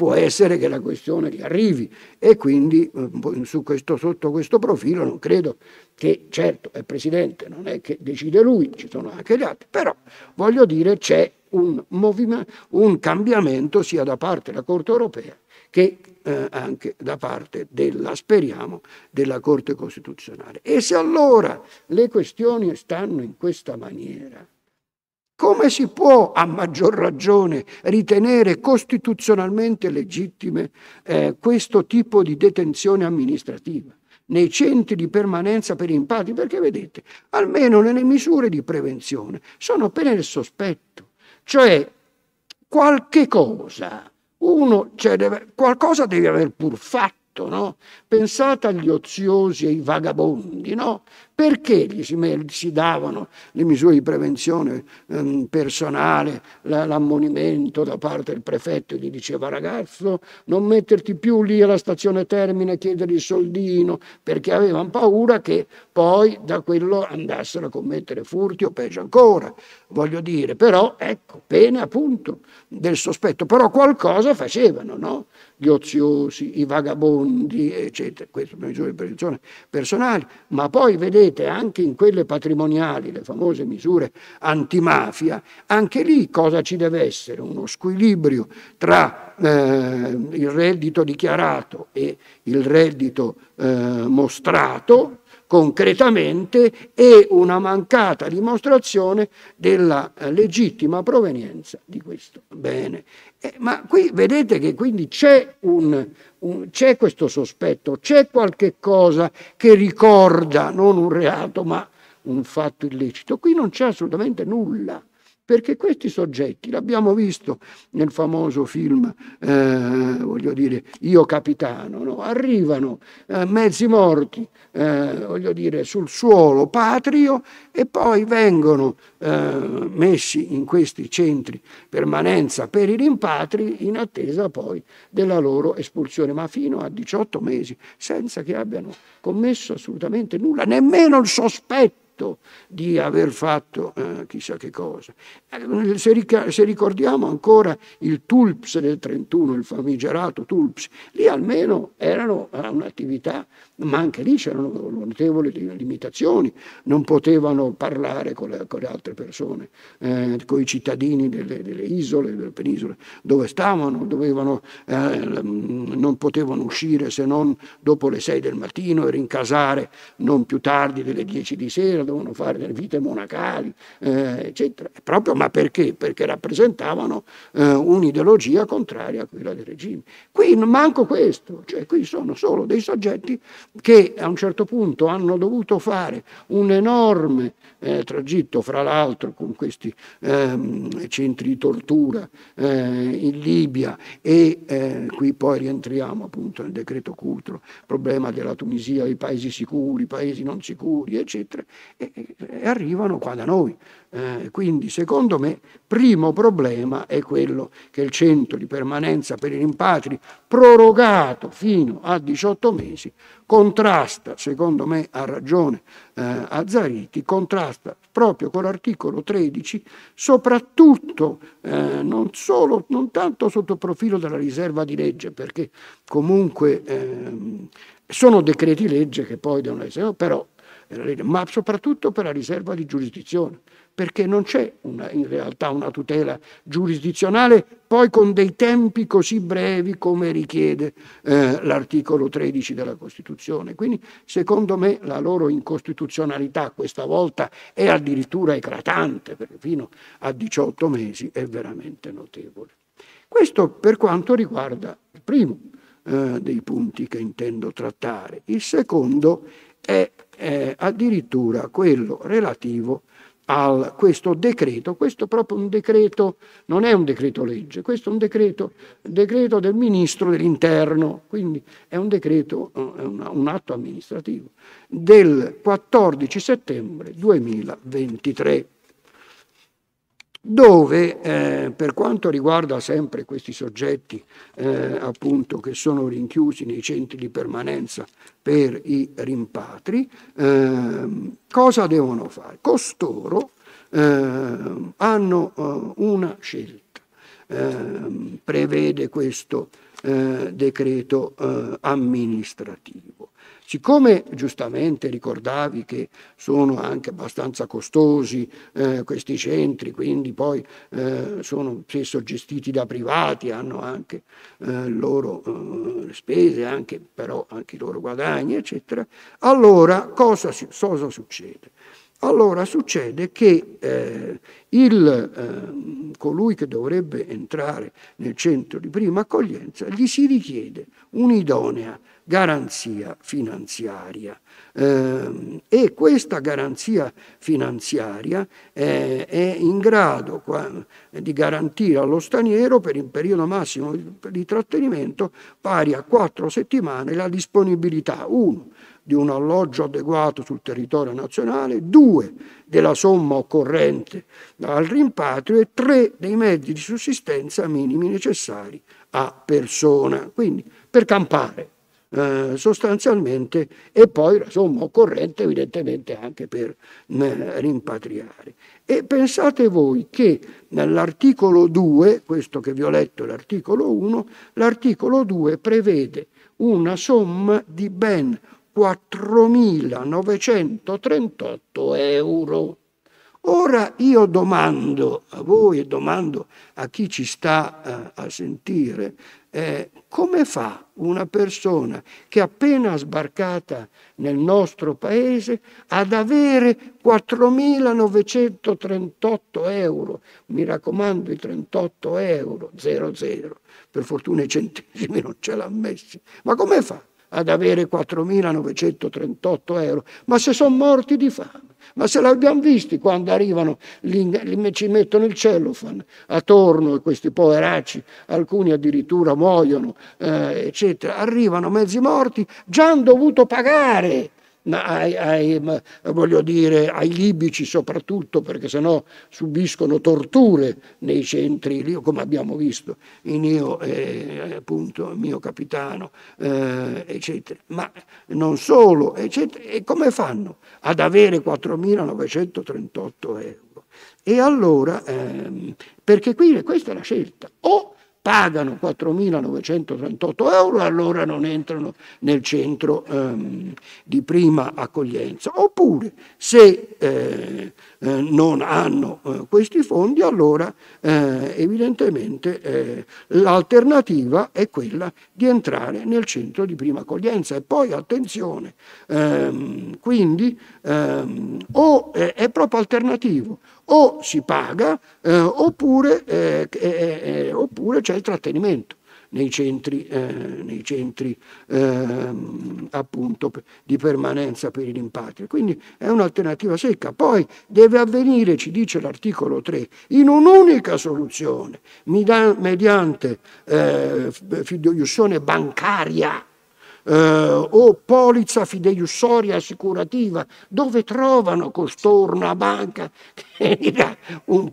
può essere che la questione gli arrivi e quindi eh, questo, sotto questo profilo non credo che certo è presidente, non è che decide lui, ci sono anche gli altri, però voglio dire c'è un, un cambiamento sia da parte della Corte europea che eh, anche da parte della, speriamo, della Corte Costituzionale. E se allora le questioni stanno in questa maniera, come si può, a maggior ragione, ritenere costituzionalmente legittime eh, questo tipo di detenzione amministrativa nei centri di permanenza per impatti? Perché vedete, almeno nelle misure di prevenzione sono appena il sospetto, cioè qualche cosa, uno, cioè, deve, qualcosa devi aver pur fatto, no? Pensate agli oziosi e ai vagabondi, no? Perché gli si, si davano le misure di prevenzione ehm, personale, l'ammonimento da parte del prefetto e gli diceva ragazzo non metterti più lì alla stazione termine a chiedere il soldino, perché avevano paura che poi da quello andassero a commettere furti o peggio ancora, voglio dire, però ecco, pene appunto del sospetto, però qualcosa facevano, no? Gli oziosi, i vagabondi, eccetera eccetera, queste sono misure di prevenzione personale, ma poi vedete anche in quelle patrimoniali, le famose misure antimafia, anche lì cosa ci deve essere? Uno squilibrio tra eh, il reddito dichiarato e il reddito eh, mostrato, concretamente è una mancata dimostrazione della eh, legittima provenienza di questo bene. Eh, ma qui vedete che quindi c'è, un, un, c'è questo sospetto, c'è qualche cosa che ricorda non un reato ma un fatto illecito. Qui non c'è assolutamente nulla. Perché questi soggetti, l'abbiamo visto nel famoso film, eh, voglio dire, Io Capitano, no? arrivano eh, mezzi morti, eh, voglio dire, sul suolo patrio e poi vengono eh, messi in questi centri permanenza per i rimpatri in attesa poi della loro espulsione, ma fino a 18 mesi, senza che abbiano commesso assolutamente nulla, nemmeno il sospetto sospetto di aver fatto eh, chissà che cosa. Eh, se, se, ricordiamo ancora il Tulps del 31, il famigerato Tulps, lì almeno erano un'attività ma anche lì c'erano notevoli limitazioni, non potevano parlare con le, con le altre persone, eh, con i cittadini delle, delle, isole, delle penisole, dove stavano, dovevano, eh, mm, non potevano uscire se non dopo le 6 del mattino e rincasare non più tardi delle 10 di sera, dovevano fare delle vite monacali, eh, eccetera. Proprio, ma perché? Perché rappresentavano eh, un'ideologia contraria a quella del regime. Qui manco questo, cioè qui sono solo dei soggetti che a un certo punto hanno dovuto fare un enorme eh, tragitto, fra l'altro con questi ehm, centri di tortura eh, in Libia e eh, qui poi rientriamo appunto nel decreto Cutro, problema della Tunisia, i paesi sicuri, i paesi non sicuri, eccetera, e, e arrivano qua da noi. Eh, quindi secondo me primo problema è quello che il centro di permanenza per i rimpatri prorogato fino a 18 mesi contrasta, secondo me ha ragione eh, Azzariti, contrasta proprio con l'articolo 13, soprattutto eh, non, solo, non tanto sotto il profilo della riserva di legge, perché comunque ehm, sono decreti legge che poi devono essere, però eh, ma soprattutto per la riserva di giurisdizione perché non c'è una, in realtà una tutela giurisdizionale, poi con dei tempi così brevi come richiede eh, l'articolo 13 della Costituzione. Quindi secondo me la loro incostituzionalità questa volta è addirittura eclatante, perché fino a 18 mesi è veramente notevole. Questo per quanto riguarda il primo eh, dei punti che intendo trattare. Il secondo è eh, addirittura quello relativo a a questo decreto, questo è proprio un decreto, non è un decreto legge, questo è un decreto, decreto del ministro dell'interno, quindi è un decreto, eh, un atto amministrativo, del 14 settembre 2023 dove eh, per quanto riguarda sempre questi soggetti eh, appunto che sono rinchiusi nei centri di permanenza per i rimpatri, eh, cosa devono fare? Costoro ehm, hanno eh, una scelta, ehm, prevede questo eh, decreto eh, amministrativo. Siccome giustamente ricordavi che sono anche abbastanza costosi eh, questi centri, quindi poi eh, sono spesso gestiti da privati, hanno anche eh, loro eh, spese, anche, però anche i loro guadagni, eccetera, allora cosa, cosa succede? Allora succede che eh, il, eh, colui che dovrebbe entrare nel centro di prima accoglienza gli si richiede un'idonea garanzia finanziaria. Ehm, e questa garanzia finanziaria eh, è in grado di garantire allo straniero per il periodo massimo di trattenimento pari a quattro settimane la disponibilità, uno, di un alloggio adeguato sul territorio nazionale, due, della somma occorrente al rimpatrio e tre, dei mezzi di sussistenza minimi necessari a persona, quindi per campare eh, sostanzialmente e poi la somma occorrente evidentemente anche per eh, rimpatriare. E pensate voi che nell'articolo 2, questo che vi ho letto è l'articolo 1, l'articolo 2 prevede una somma di ben 4.938 euro. Ora io domando a voi e domando a chi ci sta eh, a sentire eh, come fa una persona che è appena sbarcata nel nostro paese ad avere 4.938 euro, mi raccomando i 38 euro, 00, per fortuna i centesimi non ce l'ha messi, ma come fa? ad avere 4.938 euro, ma se sono morti di fame, ma se l'abbiamo visti quando arrivano, li, li, ci mettono il cellophane attorno e questi poveracci, alcuni addirittura muoiono, eh, eccetera, arrivano mezzi morti, già hanno dovuto pagare ai, ai, voglio dire, ai libici soprattutto, perché sennò subiscono torture nei centri, come abbiamo visto, in io e eh, appunto mio capitano, eh, eccetera. Ma non solo, eccetera. E come fanno ad avere 4.938 euro? E allora, ehm, perché qui questa è la scelta, o pagano 4.938 euro e allora non entrano nel centro ehm, di prima accoglienza. Oppure se eh, eh non hanno eh, questi fondi allora eh, evidentemente eh, l'alternativa è quella di entrare nel centro di prima accoglienza. E poi attenzione, ehm, quindi ehm, o è proprio alternativo o si paga eh, oppure, eh, eh, eh, oppure c'è il trattenimento nei centri, eh, nei centri eh, appunto di permanenza per i rimpatri. Quindi è un'alternativa secca. Poi deve avvenire, ci dice l'articolo 3, in un'unica soluzione, mediante eh, fideiussione bancaria eh, o polizza fideiussoria assicurativa, dove trovano una banca che dirà un,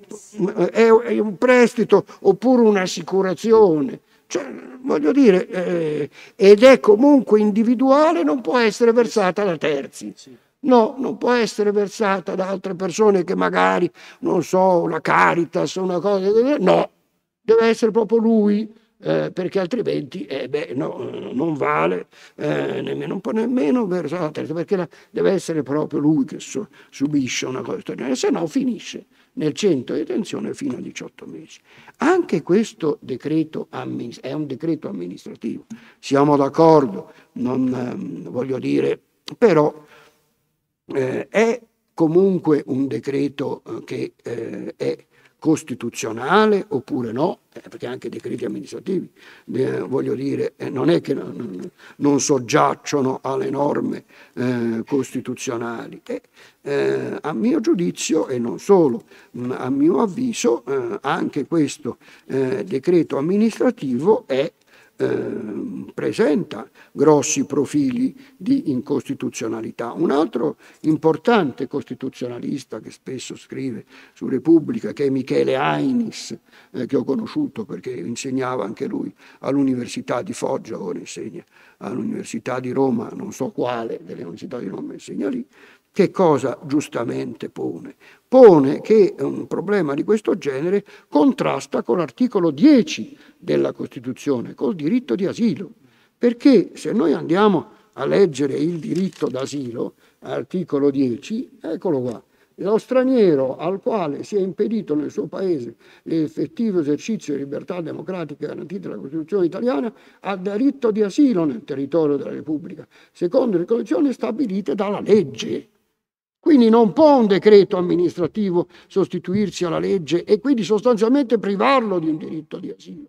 è, è un prestito oppure un'assicurazione? Cioè, voglio dire, eh, ed è comunque individuale, non può essere versata da terzi. No, non può essere versata da altre persone che magari, non so, la Caritas o una cosa, no, deve essere proprio lui eh, perché altrimenti eh, beh, no, non vale eh, nemmeno, un po' nemmeno verso la terza, perché la, deve essere proprio lui che so, subisce una cosa se no finisce nel centro di detenzione fino a 18 mesi. Anche questo decreto è un decreto amministrativo, siamo d'accordo, non ehm, voglio dire, però eh, è comunque un decreto eh, che eh, è costituzionale oppure no, eh, perché anche i decreti amministrativi, eh, voglio dire, eh, non è che non, non soggiacciono alle norme eh, costituzionali. E, eh, a mio giudizio, e non solo, mh, mm, a mio avviso, eh, anche questo decreto amministrativo è Ehm, presenta grossi profili di incostituzionalità. Un altro importante costituzionalista che spesso scrive su Repubblica, che è Michele Ainis, eh, che ho conosciuto perché insegnava anche lui all'Università di Foggia, ora insegna all'Università di Roma, non so quale delle università di Roma insegna lì, che cosa giustamente pone? Pone che un problema di questo genere contrasta con l'articolo 10 della Costituzione, col diritto di asilo, perché se noi andiamo a leggere il diritto d'asilo, articolo 10, eccolo qua, lo straniero al quale sia impedito nel suo paese l'effettivo esercizio di libertà democratiche garantite dalla Costituzione italiana ha diritto di asilo nel territorio della Repubblica, secondo le condizioni stabilite dalla legge. Quindi non può un decreto amministrativo sostituirsi alla legge e quindi sostanzialmente privarlo di un diritto di asilo.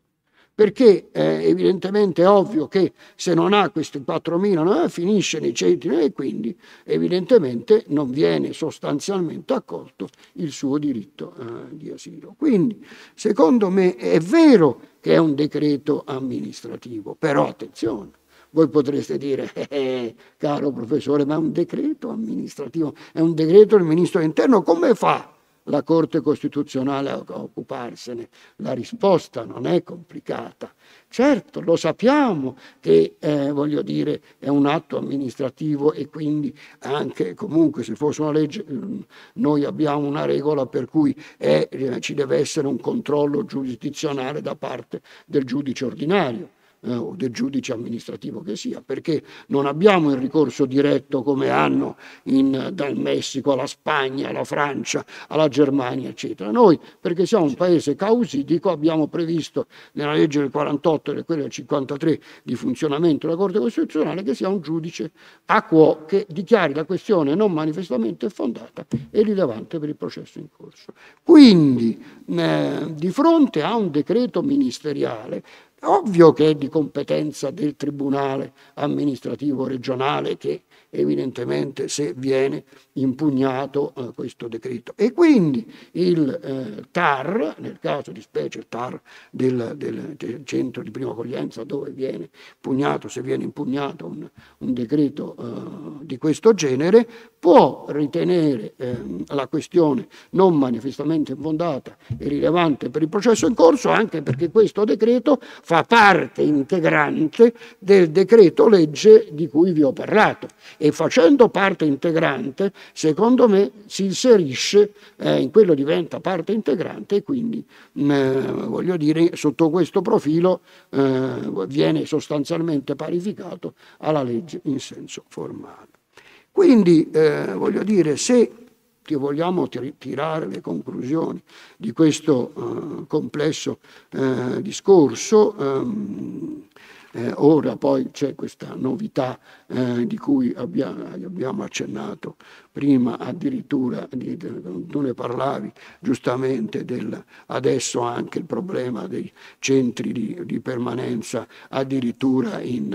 Perché eh, è evidentemente ovvio che se non ha questi 4.000 eh, finisce nei centri e eh, quindi evidentemente non viene sostanzialmente accolto il suo diritto eh, di asilo. Quindi secondo me è vero che è un decreto amministrativo, però attenzione, voi potreste dire, eh, eh, eh, caro professore, ma è un decreto amministrativo, è un decreto del ministro interno, come fa la Corte Costituzionale a occuparsene? La risposta non è complicata. Certo, lo sappiamo che, eh, voglio dire, è un atto amministrativo e quindi anche comunque se fosse una legge mm, noi abbiamo una regola per cui è, eh, ci deve essere un controllo giurisdizionale da parte del giudice ordinario eh, o del giudice amministrativo che sia, perché non abbiamo il ricorso diretto come hanno in, dal Messico alla Spagna, alla Francia, alla Germania, eccetera. Noi, perché siamo un paese causidico, abbiamo previsto nella legge del 48 e quella del 53 di funzionamento della Corte Costituzionale che sia un giudice a quo che dichiari la questione non manifestamente fondata e rilevante per il processo in corso. Quindi, eh, di fronte a un decreto ministeriale Ovvio che è di competenza del Tribunale amministrativo regionale che evidentemente se viene impugnato eh, questo decreto. E quindi il eh, TAR, nel caso di specie il TAR del, del centro di prima accoglienza dove viene impugnato, se viene impugnato un, un decreto eh, di questo genere, può ritenere ehm, la questione non manifestamente infondata e rilevante per il processo in corso, anche perché questo decreto fa parte integrante del decreto legge di cui vi ho parlato e facendo parte integrante, secondo me, si inserisce, eh, in quello diventa parte integrante e quindi, mh, mm, eh, voglio dire, sotto questo profilo eh, viene sostanzialmente parificato alla legge in senso formale. Quindi, eh, voglio dire, se vogliamo tirare le conclusioni di questo eh, complesso eh, discorso, ehm, eh, ora poi c'è questa novità eh, di cui abbiamo, abbiamo, accennato prima addirittura, di, tu ne parlavi giustamente, del, adesso anche il problema dei centri di, di permanenza addirittura in,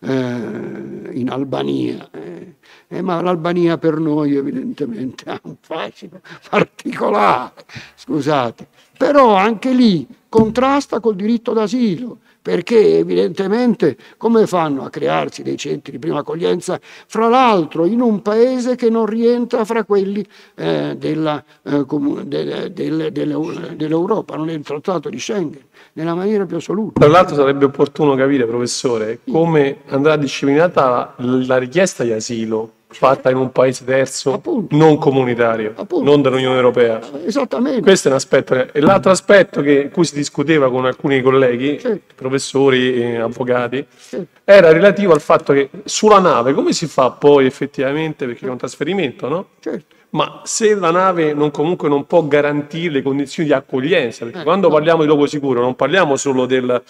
eh, in Albania, eh. Eh, ma l'Albania per noi evidentemente ha un fascino particolare, scusate, però anche lì contrasta col diritto d'asilo perché evidentemente come fanno a crearsi dei centri di prima accoglienza, fra l'altro in un paese che non rientra fra quelli eh, della, eh, de, de, de, dell'Europa, non è il trattato di Schengen, nella maniera più assoluta. Tra l'altro sarebbe opportuno capire, professore, come andrà disciplinata la richiesta di asilo cioè, fatta in un paese terzo Appunto. non comunitario, Appunto. non dell'Unione Europea. Esattamente. Questo è un aspetto. E l'altro aspetto che, cui si discuteva con alcuni colleghi, sì. Certo. professori, eh, avvocati, sì. Certo. era relativo al fatto che sulla nave come si fa poi effettivamente, perché è un certo. trasferimento, no? Certo. Ma se la nave non, comunque non può garantire le condizioni di accoglienza, perché eh, quando no. parliamo di luogo sicuro non parliamo solo del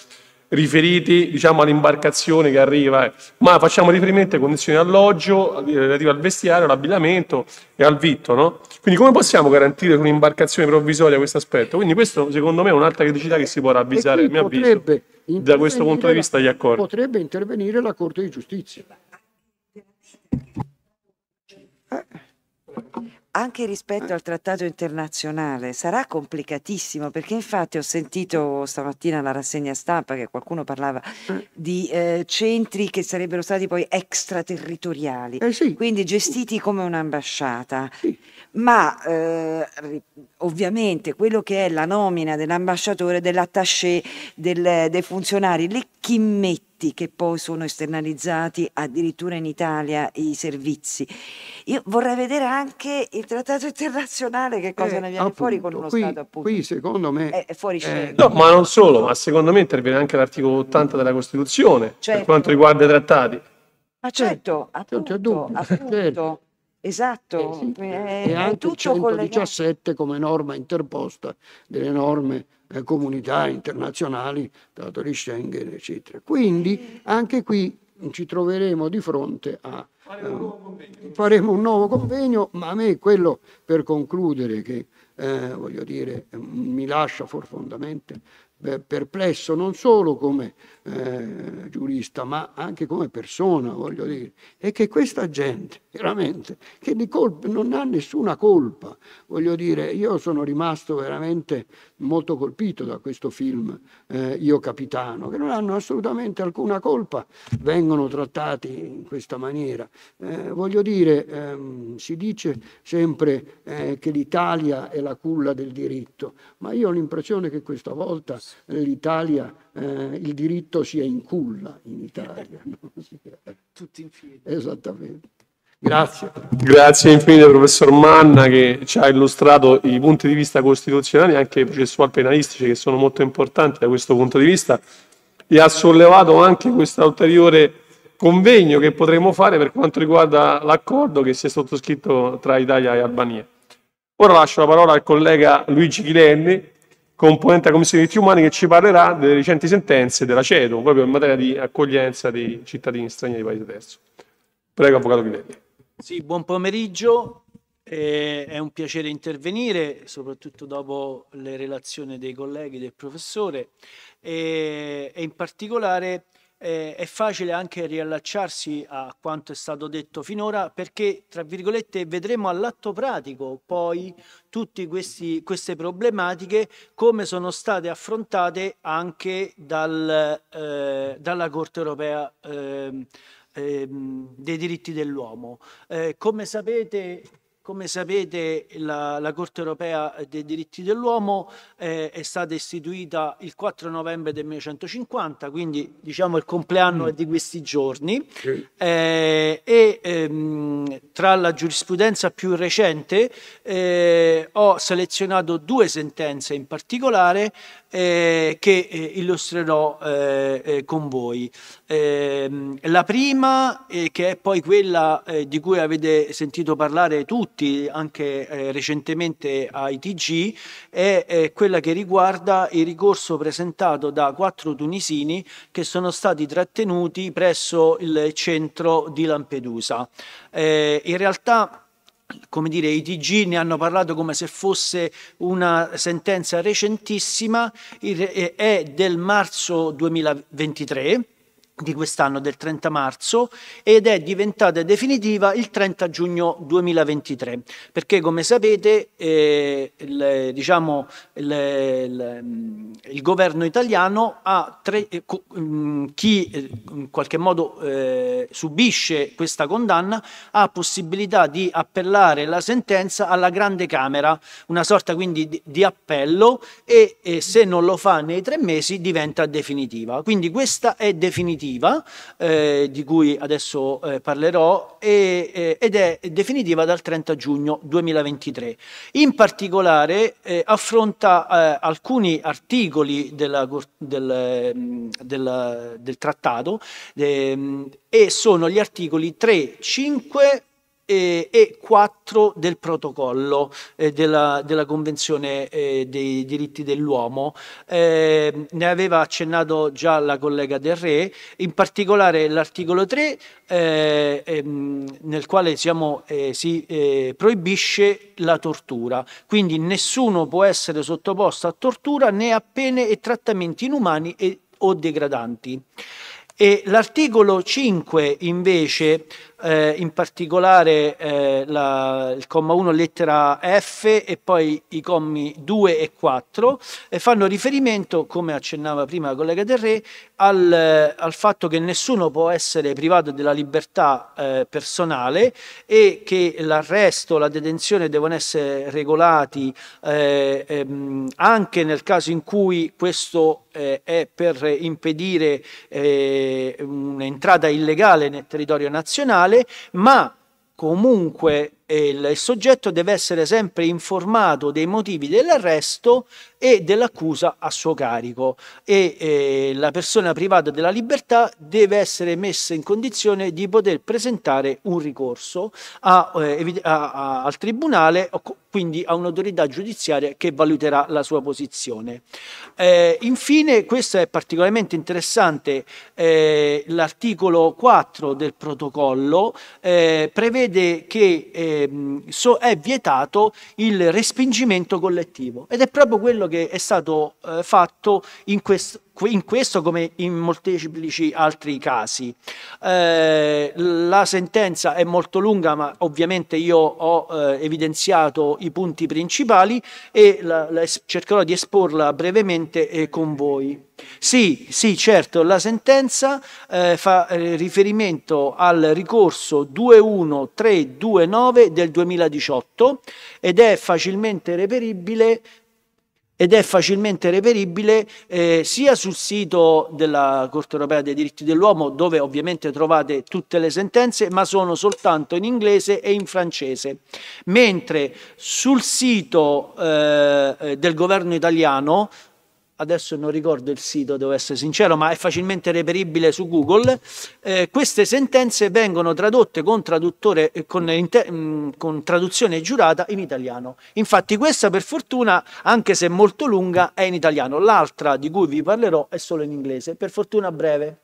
riferiti diciamo, all'imbarcazione che arriva, eh. ma facciamo riferimento alle condizioni di alloggio, eh, relative al vestiario, all'abbigliamento e al vitto. No? Quindi come possiamo garantire con un'imbarcazione provvisoria questo aspetto? Quindi questo secondo me è un'altra criticità che si può ravvisare, a mio avviso, da questo punto di vista gli accordi. Potrebbe intervenire la Corte di Giustizia. Eh anche rispetto eh. al trattato internazionale sarà complicatissimo perché infatti ho sentito stamattina alla rassegna stampa che qualcuno parlava eh. di eh, centri che sarebbero stati poi extraterritoriali, eh sì. quindi gestiti come un'ambasciata. Sì ma eh, ovviamente quello che è la nomina dell'ambasciatore, dell'attaché, del, dei funzionari, le chimmetti che poi sono esternalizzati addirittura in Italia i servizi. Io vorrei vedere anche il trattato internazionale che cosa eh, ne viene appunto, fuori con uno qui, Stato appunto. Qui secondo me... Eh, eh, è, è fuori eh, no, ma non solo, ma secondo me interviene anche l'articolo 80 della Costituzione certo. per quanto riguarda i trattati. Ma certo, eh, certo appunto, certo. appunto. Esatto, eh sì, eh, è, e anche il 117 collegato. come norma interposta delle norme eh, comunità internazionali, dato di Schengen, eccetera. Quindi anche qui ci troveremo di fronte a... Eh, faremo un nuovo convegno, ma a me quello per concludere che, eh, voglio dire, mi lascia profondamente eh, perplesso non solo come eh, giurista ma anche come persona, voglio dire, è che questa gente veramente che di colpa non ha nessuna colpa, voglio dire, io sono rimasto veramente molto colpito da questo film eh, Io Capitano, che non hanno assolutamente alcuna colpa, vengono trattati in questa maniera. Eh, voglio dire, ehm, si dice sempre eh, che l'Italia è la culla del diritto, ma io ho l'impressione che questa volta eh, l'Italia, eh, il diritto sia in culla in Italia. No? Tutti in fila. Esattamente. Grazie. Grazie infinite professor Manna che ci ha illustrato i punti di vista costituzionali e anche processual penalistici che sono molto importanti da questo punto di vista e ha sollevato anche questo ulteriore convegno che potremo fare per quanto riguarda l'accordo che si è sottoscritto tra Italia e Albania. Ora lascio la parola al collega Luigi Chilenni componente della Commissione dei diritti umani che ci parlerà delle recenti sentenze della CEDO, proprio in materia di accoglienza dei cittadini stranieri di paese terzo. Prego, Avvocato Chiletti. Sì, buon pomeriggio. Eh, è un piacere intervenire, soprattutto dopo le relazioni dei colleghi del professore e, e in particolare eh, è facile anche riallacciarsi a quanto è stato detto finora perché, tra virgolette, vedremo all'atto pratico poi tutte queste problematiche come sono state affrontate anche dal, eh, dalla Corte europea eh, dei diritti dell'uomo. Eh, come sapete come sapete la, la, Corte europea dei diritti dell'uomo eh, è stata istituita il 4 novembre del 1950, quindi diciamo il compleanno mm. è di questi giorni, eh, e ehm, tra la giurisprudenza più recente eh, ho selezionato due sentenze in particolare eh, che eh, illustrerò eh, con voi. Ehm, la prima, che è poi quella di cui avete sentito parlare tutti, tutti anche eh, recentemente ai TG è, è quella che riguarda il ricorso presentato da quattro tunisini che sono stati trattenuti presso il centro di Lampedusa. Eh, in realtà come dire, i TG ne hanno parlato come se fosse una sentenza recentissima, eh, è del marzo 2023 di quest'anno, del 30 marzo, ed è diventata definitiva il 30 giugno 2023, perché come sapete eh, il, diciamo, il, il, il, governo italiano ha tre, eh, mm, chi eh, in qualche modo eh, subisce questa condanna ha possibilità di appellare la sentenza alla Grande Camera, una sorta quindi di, di appello e se non lo fa nei tre mesi diventa definitiva. Quindi questa è definitiva definitiva, eh, di cui adesso eh, parlerò, e, eh, ed è definitiva dal 30 giugno 2023. In particolare eh, affronta eh, alcuni articoli della, del, mm, del, del, trattato ehm, e sono gli articoli 3, 5, e e, e 4 del protocollo eh, della, della, Convenzione eh, dei diritti dell'uomo. Eh, ne aveva accennato già la collega Del Re, in particolare l'articolo 3 eh, ehm, nel quale siamo, eh, si eh, proibisce la tortura, quindi nessuno può essere sottoposto a tortura né a pene e trattamenti inumani e, o degradanti. l'articolo 5 invece eh, in particolare eh, la, il comma 1 lettera F e poi i commi 2 e 4 e fanno riferimento, come accennava prima la collega Del Re, al, eh, al fatto che nessuno può essere privato della libertà eh, personale e che l'arresto, la detenzione devono essere regolati eh, ehm, anche nel caso in cui questo eh, è per impedire un'entrata illegale nel territorio nazionale ma comunque il soggetto deve essere sempre informato dei motivi dell'arresto e dell'accusa a suo carico e eh, la persona privata della libertà deve essere messa in condizione di poter presentare un ricorso a, eh, a, a, al tribunale quindi a un'autorità giudiziaria che valuterà la sua posizione. Eh, infine, questo è particolarmente interessante, eh, l'articolo 4 del protocollo eh, prevede che eh, Ehm, so, è vietato il respingimento collettivo ed è proprio quello che è stato eh, fatto in questo in questo come in molteplici altri casi. Eh, la sentenza è molto lunga, ma ovviamente io ho eh, evidenziato i punti principali e la, la, cercherò di esporla brevemente eh, con voi. Sì, sì, certo, la sentenza eh, fa eh, riferimento al ricorso 21329 del 2018 ed è facilmente reperibile ed è facilmente reperibile eh, sia sul sito della Corte europea dei diritti dell'uomo, dove ovviamente trovate tutte le sentenze, ma sono soltanto in inglese e in francese, mentre sul sito eh, eh del governo italiano adesso non ricordo il sito, devo essere sincero, ma è facilmente reperibile su Google, eh, queste sentenze vengono tradotte con, eh, con, inter, mm, con, traduzione giurata in italiano. Infatti questa per fortuna, anche se molto lunga, è in italiano, l'altra di cui vi parlerò è solo in inglese, per fortuna breve.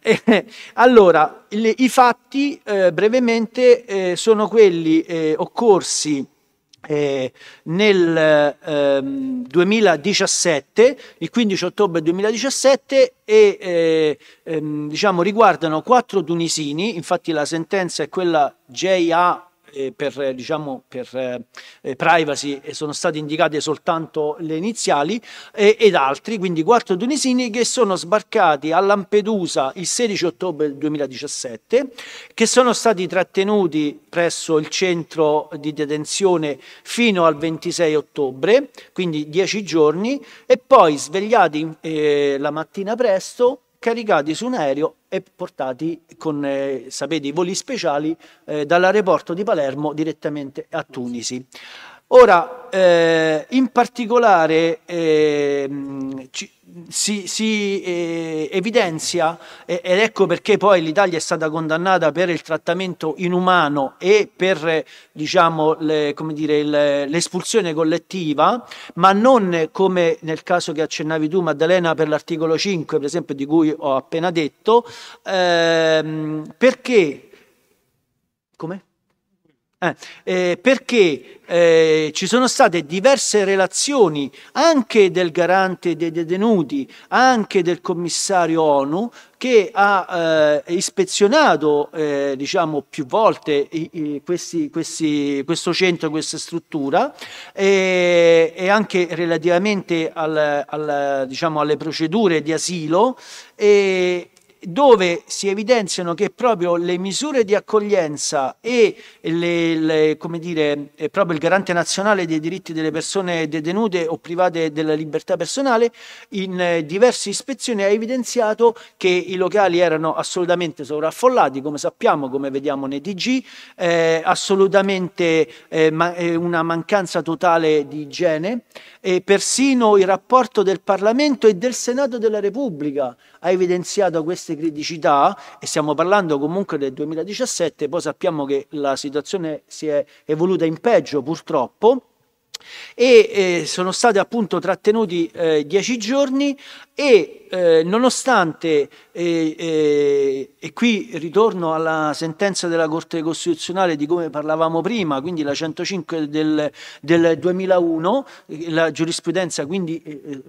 Eh, allora, le, i fatti eh, brevemente eh, sono quelli eh, occorsi eh, nel ehm, 2017, il 15 ottobre 2017, e eh, ehm, diciamo, riguardano quattro tunisini, infatti la sentenza è quella JA eh, per, eh, diciamo, per eh, eh privacy sono state indicate soltanto le iniziali, eh, ed altri, quindi quattro tunisini che sono sbarcati a Lampedusa il 16 ottobre 2017, che sono stati trattenuti presso il centro di detenzione fino al 26 ottobre, quindi 10 giorni, e poi svegliati la mattina presto caricati su un aereo e portati con, eh, sapete, i voli speciali eh, dall'aeroporto di Palermo direttamente a Tunisi. Ora, eh, in particolare eh, ci, si, si eh, evidenzia, ed ecco perché poi l'Italia è stata condannata per il trattamento inumano e per diciamo, l'espulsione le, collettiva, ma non come nel caso che accennavi tu Maddalena per l'articolo 5, per esempio, di cui ho appena detto, ehm, perché... Come? Eh, eh, perché eh, ci sono state diverse relazioni anche del garante dei detenuti, anche del commissario ONU che ha eh, ispezionato eh, diciamo, più volte i, i, questi, questi, questo centro, questa struttura e anche relativamente al, al, diciamo, alle procedure di asilo e, dove si evidenziano che proprio le misure di accoglienza e le, le, dire, eh, proprio il garante nazionale dei diritti delle persone detenute o private della libertà personale, in eh, diverse ispezioni ha evidenziato che i locali erano assolutamente sovraffollati, come sappiamo, come vediamo nei DG, eh, assolutamente eh, ma, eh, una mancanza totale di igiene e persino il rapporto del Parlamento e del Senato della Repubblica ha evidenziato queste queste criticità, e stiamo parlando comunque del 2017, poi sappiamo che la situazione si è evoluta in peggio purtroppo, e eh, sono stati appunto trattenuti eh, dieci giorni e eh, nonostante, eh, eh, e qui ritorno alla sentenza della Corte Costituzionale di come parlavamo prima, quindi la 105 del, del 2001, la giurisprudenza quindi eh,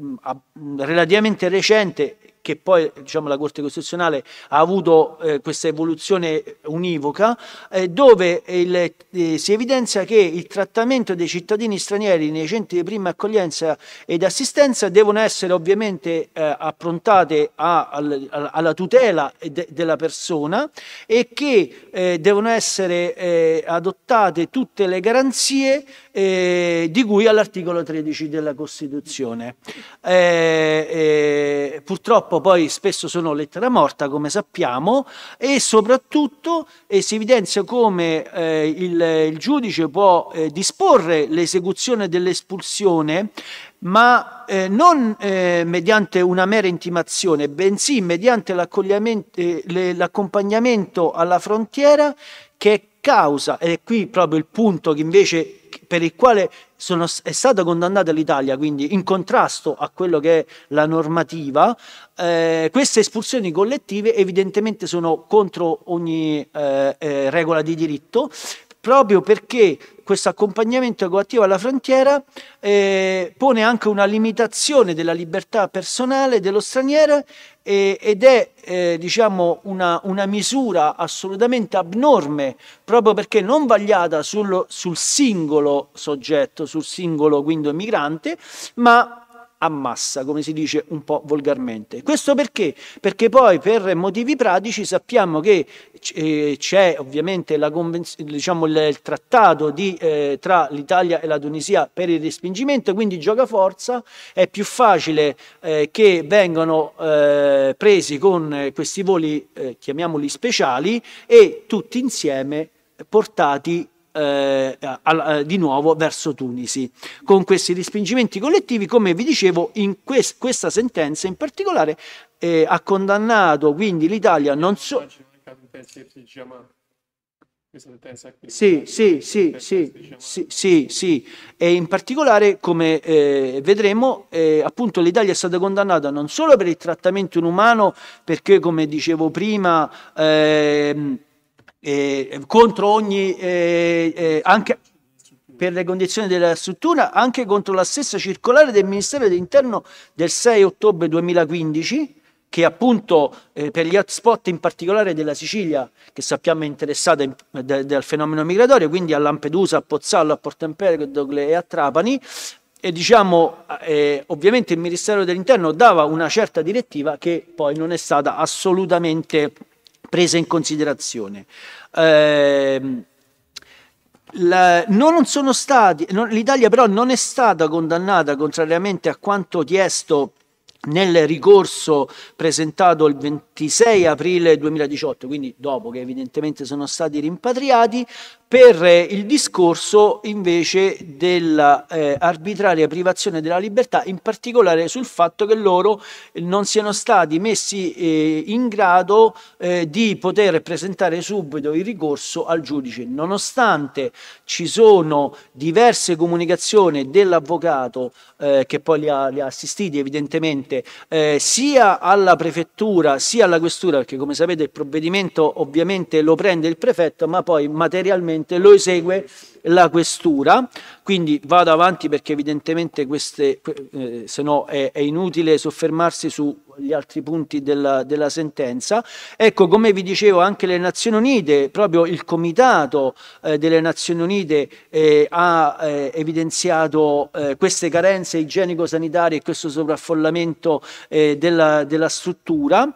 relativamente recente che poi diciamo, la Corte Costituzionale ha avuto eh, questa evoluzione univoca, eh, dove il, eh, si evidenzia che il trattamento dei cittadini stranieri nei centri di prima accoglienza ed assistenza devono essere ovviamente eh, approntate a, a, alla tutela de, della persona e che eh, devono essere eh, adottate tutte le garanzie di cui all'articolo 13 della Costituzione. purtroppo purtroppo poi spesso sono lettera morta, come sappiamo, e soprattutto eh, si evidenzia come eh, il, il, giudice può eh, disporre l'esecuzione dell'espulsione ma eh, non eh, mediante una mera intimazione, bensì mediante eh, l'accompagnamento alla frontiera che è causa, ed è qui proprio il punto che invece per il quale sono, è stata condannata l'Italia, quindi in contrasto a quello che è la normativa, eh, queste espulsioni collettive evidentemente sono contro ogni eh, eh, regola di diritto, proprio perché questo accompagnamento coattivo alla frontiera eh, pone anche una limitazione della libertà personale dello straniero eh, ed è eh, diciamo una, una, misura assolutamente abnorme proprio perché non vagliata sul, sul singolo soggetto, sul singolo quindi migrante, ma massa, come si dice un po' volgarmente. Questo perché? Perché poi per motivi pratici sappiamo che eh, c'è ovviamente diciamo, il trattato di, eh, tra l'Italia e la Tunisia per il respingimento, quindi gioca forza, è più facile eh, che vengano eh, presi con questi voli, eh, chiamiamoli speciali, e tutti insieme portati eh, al, eh, di nuovo verso Tunisi. Con questi respingimenti collettivi, come vi dicevo, in quest- questa sentenza in particolare eh, ha condannato quindi l'Italia non solo... Sì, sì, sì, sì, sì, sì, sì, e in particolare come eh, vedremo eh, appunto l'Italia è stata condannata non solo per il trattamento inumano perché come dicevo prima eh, eh, contro ogni, eh, anche per le condizioni della struttura, anche contro la stessa circolare del Ministero dell'Interno del 6 ottobre 2015 che appunto eh, per gli hotspot in particolare della Sicilia, che sappiamo è interessata in, de, dal fenomeno migratorio, quindi a Lampedusa, a Pozzallo, a Porto Empedocle e a Trapani, e diciamo eh, ovviamente il Ministero dell'Interno dava una certa direttiva che poi non è stata assolutamente prese in considerazione. Eh, la, non sono stati, non, L'Italia però non è stata condannata, contrariamente a quanto chiesto nel ricorso presentato il 26 aprile 2018, quindi dopo che evidentemente sono stati rimpatriati, per eh, il discorso invece dell'arbitraria eh, privazione della libertà, in particolare sul fatto che loro non siano stati messi eh, in grado eh, di poter presentare subito il ricorso al giudice, nonostante ci sono diverse comunicazioni dell'avvocato eh, che poi li ha, li ha assistiti evidentemente eh, sia alla prefettura sia alla questura, perché come sapete il provvedimento ovviamente lo prende il prefetto, ma poi materialmente esattamente, lo esegue la questura, quindi vado avanti perché evidentemente queste, eh, se no è, è, inutile soffermarsi sugli altri punti della, della, sentenza. Ecco, come vi dicevo, anche le Nazioni Unite, proprio il Comitato eh, delle Nazioni Unite eh, ha eh, evidenziato eh, queste carenze igienico-sanitarie e questo sovraffollamento eh, della, della struttura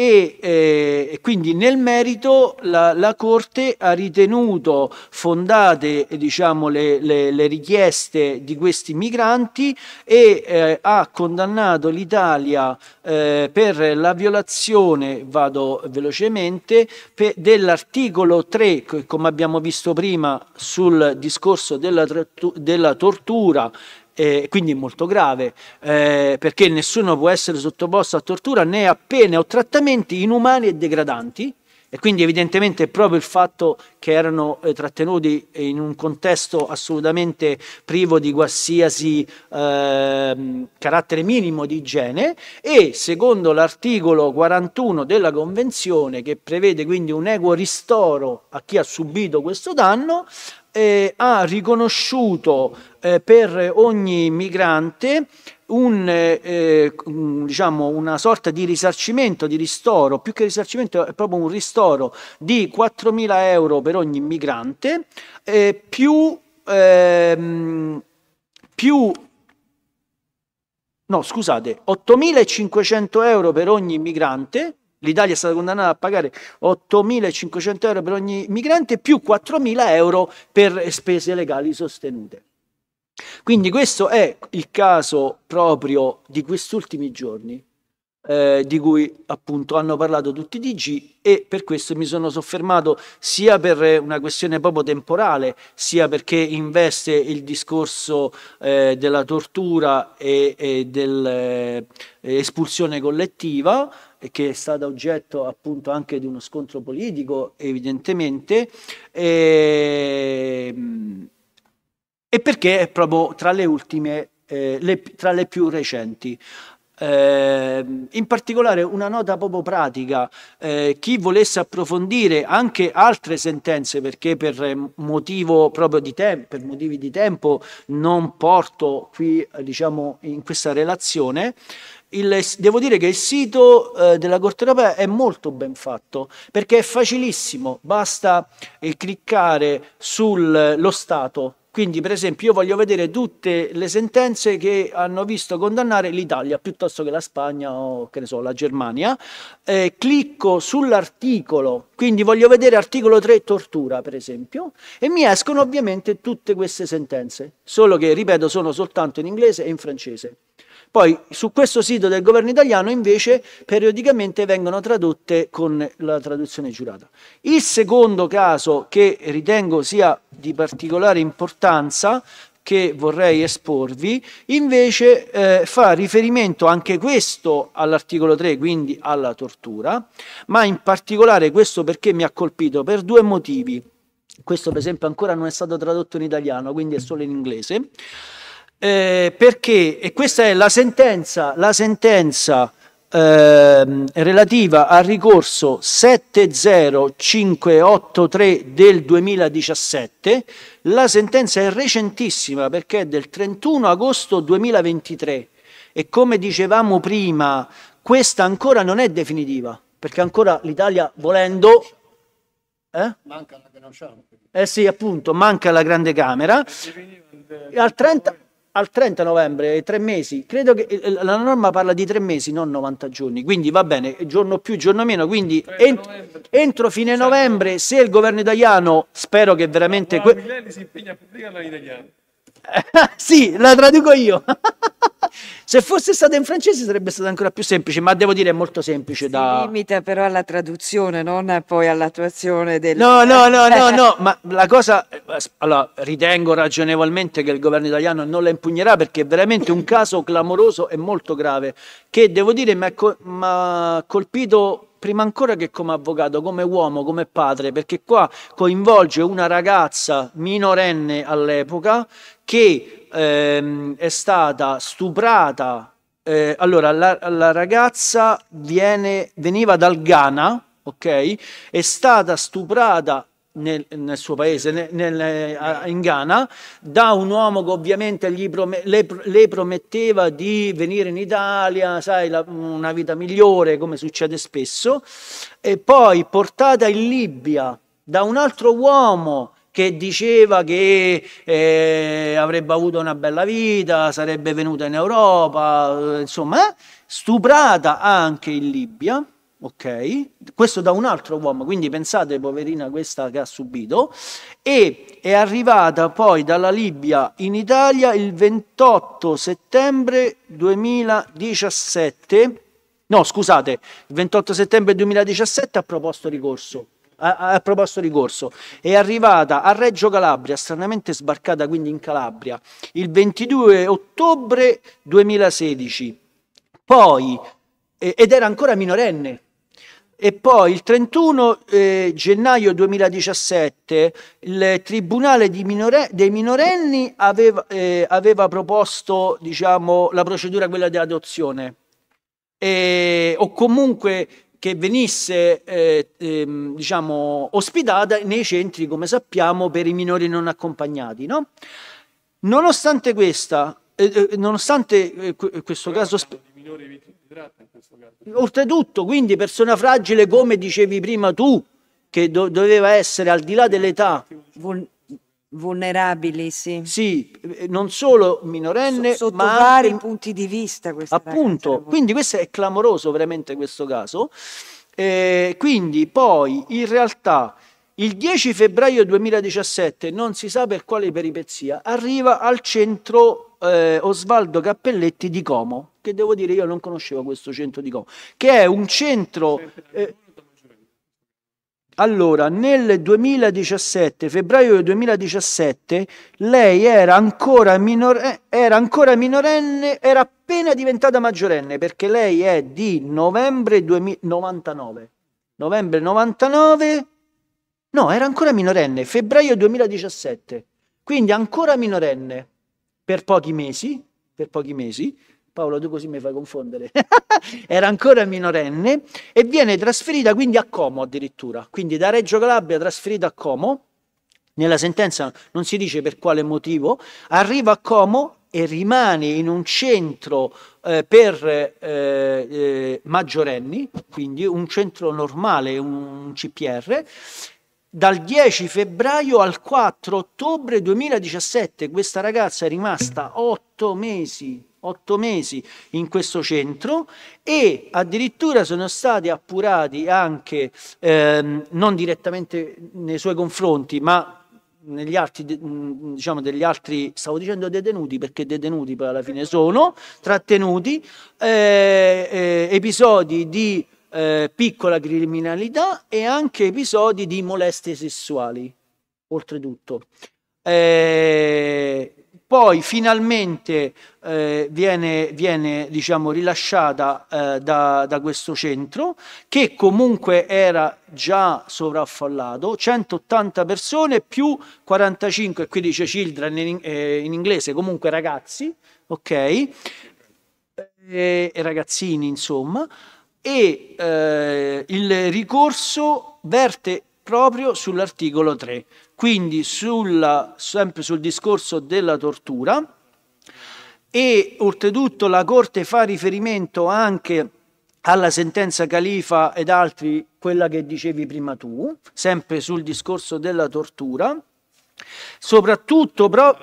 e eh, quindi nel merito la, la, Corte ha ritenuto fondate eh, diciamo, le, le, le, richieste di questi migranti e eh, ha condannato l'Italia eh, per la violazione, vado velocemente, dell'articolo 3, come abbiamo visto prima sul discorso della, della tortura e eh, quindi molto grave, eh, perché nessuno può essere sottoposto a tortura né a pene o trattamenti inumani e degradanti, e quindi evidentemente proprio il fatto che erano eh, trattenuti in un contesto assolutamente privo di qualsiasi eh, carattere minimo di igiene e secondo l'articolo 41 della Convenzione che prevede quindi un equo ristoro a chi ha subito questo danno, eh, ha riconosciuto eh, per ogni migrante un, eh, mm, diciamo una sorta di risarcimento, di ristoro, più che risarcimento è proprio un ristoro di 4.000 euro per ogni migrante, eh, più, ehm, più no scusate, 8.500 euro per ogni migrante L'Italia è stata condannata a pagare 8.500 euro per ogni migrante più 4.000 euro per spese legali sostenute. Quindi questo è il caso proprio di questi ultimi giorni eh, di cui appunto hanno parlato tutti i DG e per questo mi sono soffermato sia per eh, una questione proprio temporale, sia perché investe il discorso eh, della tortura e, e dell'espulsione eh, collettiva che è stata oggetto appunto anche di uno scontro politico evidentemente e, mm, e perché è proprio tra le ultime eh, le, tra le più recenti. Eh, in particolare una nota proprio pratica, eh, chi volesse approfondire anche altre sentenze, perché per motivo proprio di tempo, per motivi di tempo non porto qui diciamo in questa relazione, il, devo dire che il sito eh, della Corte europea è molto ben fatto perché è facilissimo, basta eh, cliccare sullo stato quindi, per esempio, io voglio vedere tutte le sentenze che hanno visto condannare l'Italia piuttosto che la Spagna o che ne so, la Germania. Eh, clicco sull'articolo, quindi voglio vedere articolo 3 tortura, per esempio, e mi escono ovviamente tutte queste sentenze, solo che, ripeto, sono soltanto in inglese e in francese. Poi su questo sito del governo italiano invece periodicamente vengono tradotte con la traduzione giurata. Il secondo caso che ritengo sia di particolare importanza che vorrei esporvi, invece eh, fa riferimento anche questo all'articolo 3, quindi alla tortura, ma in particolare questo perché mi ha colpito per due motivi. Questo per esempio ancora non è stato tradotto in italiano, quindi è solo in inglese eh, perché, e questa è la sentenza, la sentenza eh, relativa al ricorso 70583 del 2017, la sentenza è recentissima perché è del 31 agosto 2023 e come dicevamo prima, questa ancora non è definitiva, perché ancora l'Italia volendo... Eh? Manca la grande camera. Eh sì, appunto, manca la grande camera. Al 30 al 30 novembre, tre mesi, credo che eh, la norma parla di tre mesi, non 90 giorni, quindi va bene, giorno più, giorno meno, quindi ent entro fine novembre, se il governo italiano, spero che veramente... Ma, ma Milelli si impegna a pubblicarla in italiano. sì, la traduco io. Se fosse stata in francese sarebbe stata ancora più semplice, ma devo dire è molto semplice si da... limita però alla traduzione, non poi all'attuazione del... No, no, no, no, no, ma la cosa... Allora, ritengo ragionevolmente che il governo italiano non la impugnerà perché è veramente un caso clamoroso e molto grave, che devo dire mi ha co- colpito prima ancora che come avvocato, come uomo, come padre, perché qua coinvolge una ragazza minorenne all'epoca che ehm, è stata stuprata. Eh, allora, la, la ragazza viene, veniva dal Ghana, ok? È stata stuprata nel, nel, suo paese, nel, nel, in Ghana, da un uomo che ovviamente prome, le, le, prometteva di venire in Italia, sai, la, una vita migliore, come succede spesso, e poi portata in Libia da un altro uomo che diceva che eh, avrebbe avuto una bella vita, sarebbe venuta in Europa, eh, insomma, eh, stuprata anche in Libia, ok? Questo da un altro uomo, quindi pensate, poverina questa che ha subito, e è arrivata poi dalla Libia in Italia il 28 settembre 2017, no scusate, il 28 settembre 2017 ha proposto ricorso ha, a Probasso Ricorso, è arrivata a Reggio Calabria, stranamente sbarcata quindi in Calabria, il 22 ottobre 2016. Poi, eh, ed era ancora minorenne, e poi il 31 eh, gennaio 2017 il Tribunale minore dei minorenni aveva, eh, aveva proposto diciamo, la procedura quella di adozione e, o comunque che venisse eh, ehm, diciamo, ospitata nei centri, come sappiamo, per i minori non accompagnati. No? Nonostante, questa, eh, eh nonostante eh, eh, questo caso... Spe- Oltretutto, quindi persona fragile, come dicevi prima tu, che do- doveva essere al di là dell'età... Vulnerabili, sì. Sì, eh, non solo minorenne, S- ma vari anche... punti di vista. Appunto, quindi questo è clamoroso veramente questo caso. Eh, quindi poi in realtà il 10 febbraio 2017, non si sa per quale peripezia, arriva al centro eh, Osvaldo Cappelletti di Como, che devo dire io non conoscevo questo centro di Como, che è un centro... Eh, allora, nel 2017, febbraio del 2017, lei era ancora, minore, eh, era ancora minorenne, era appena diventata maggiorenne, perché lei è di novembre 2099. Novembre 99, no, era ancora minorenne, febbraio 2017. Quindi ancora minorenne per pochi mesi, per pochi mesi, Paolo tu così mi fai confondere, era ancora minorenne e viene trasferita quindi a Como addirittura, quindi da Reggio Calabria trasferita a Como, nella sentenza non si dice per quale motivo, arriva a Como e rimane in un centro eh, per eh, eh, maggiorenni, quindi un centro normale, un CPR, dal 10 febbraio al 4 ottobre 2017. Questa ragazza è rimasta 8 mesi otto mesi in questo centro e addirittura sono stati appurati anche, ehm, non direttamente nei suoi confronti, ma negli altri, mm, mm, diciamo, degli altri, stavo dicendo detenuti perché detenuti poi alla fine sono, trattenuti, eh, eh, episodi di eh, piccola criminalità e anche episodi di molestie sessuali, oltretutto. Eh, poi finalmente eh, viene, viene diciamo, rilasciata eh, da, da, questo centro che comunque era già sovraffollato, 180 persone più 45, e qui dice children in, eh, in inglese, comunque ragazzi, ok? Eh, e, ragazzini insomma, e eh, il ricorso verte proprio sull'articolo 3, quindi sulla, sempre sul discorso della tortura e oltretutto la Corte fa riferimento anche alla sentenza Califa ed altri, quella che dicevi prima tu, sempre sul discorso della tortura, soprattutto però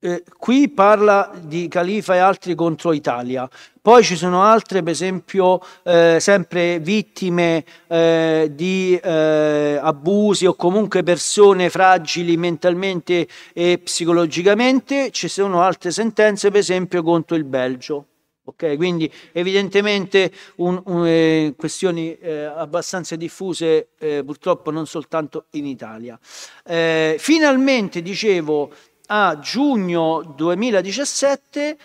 Eh, qui parla di Califa e altri contro Italia, poi ci sono altre, per esempio, eh, sempre vittime eh, di eh, abusi o comunque persone fragili mentalmente e psicologicamente. Ci sono altre sentenze, per esempio, contro il Belgio. Okay, quindi evidentemente un, un, eh, questioni eh, abbastanza diffuse eh, purtroppo non soltanto in Italia. Eh, finalmente, dicevo, a giugno 2017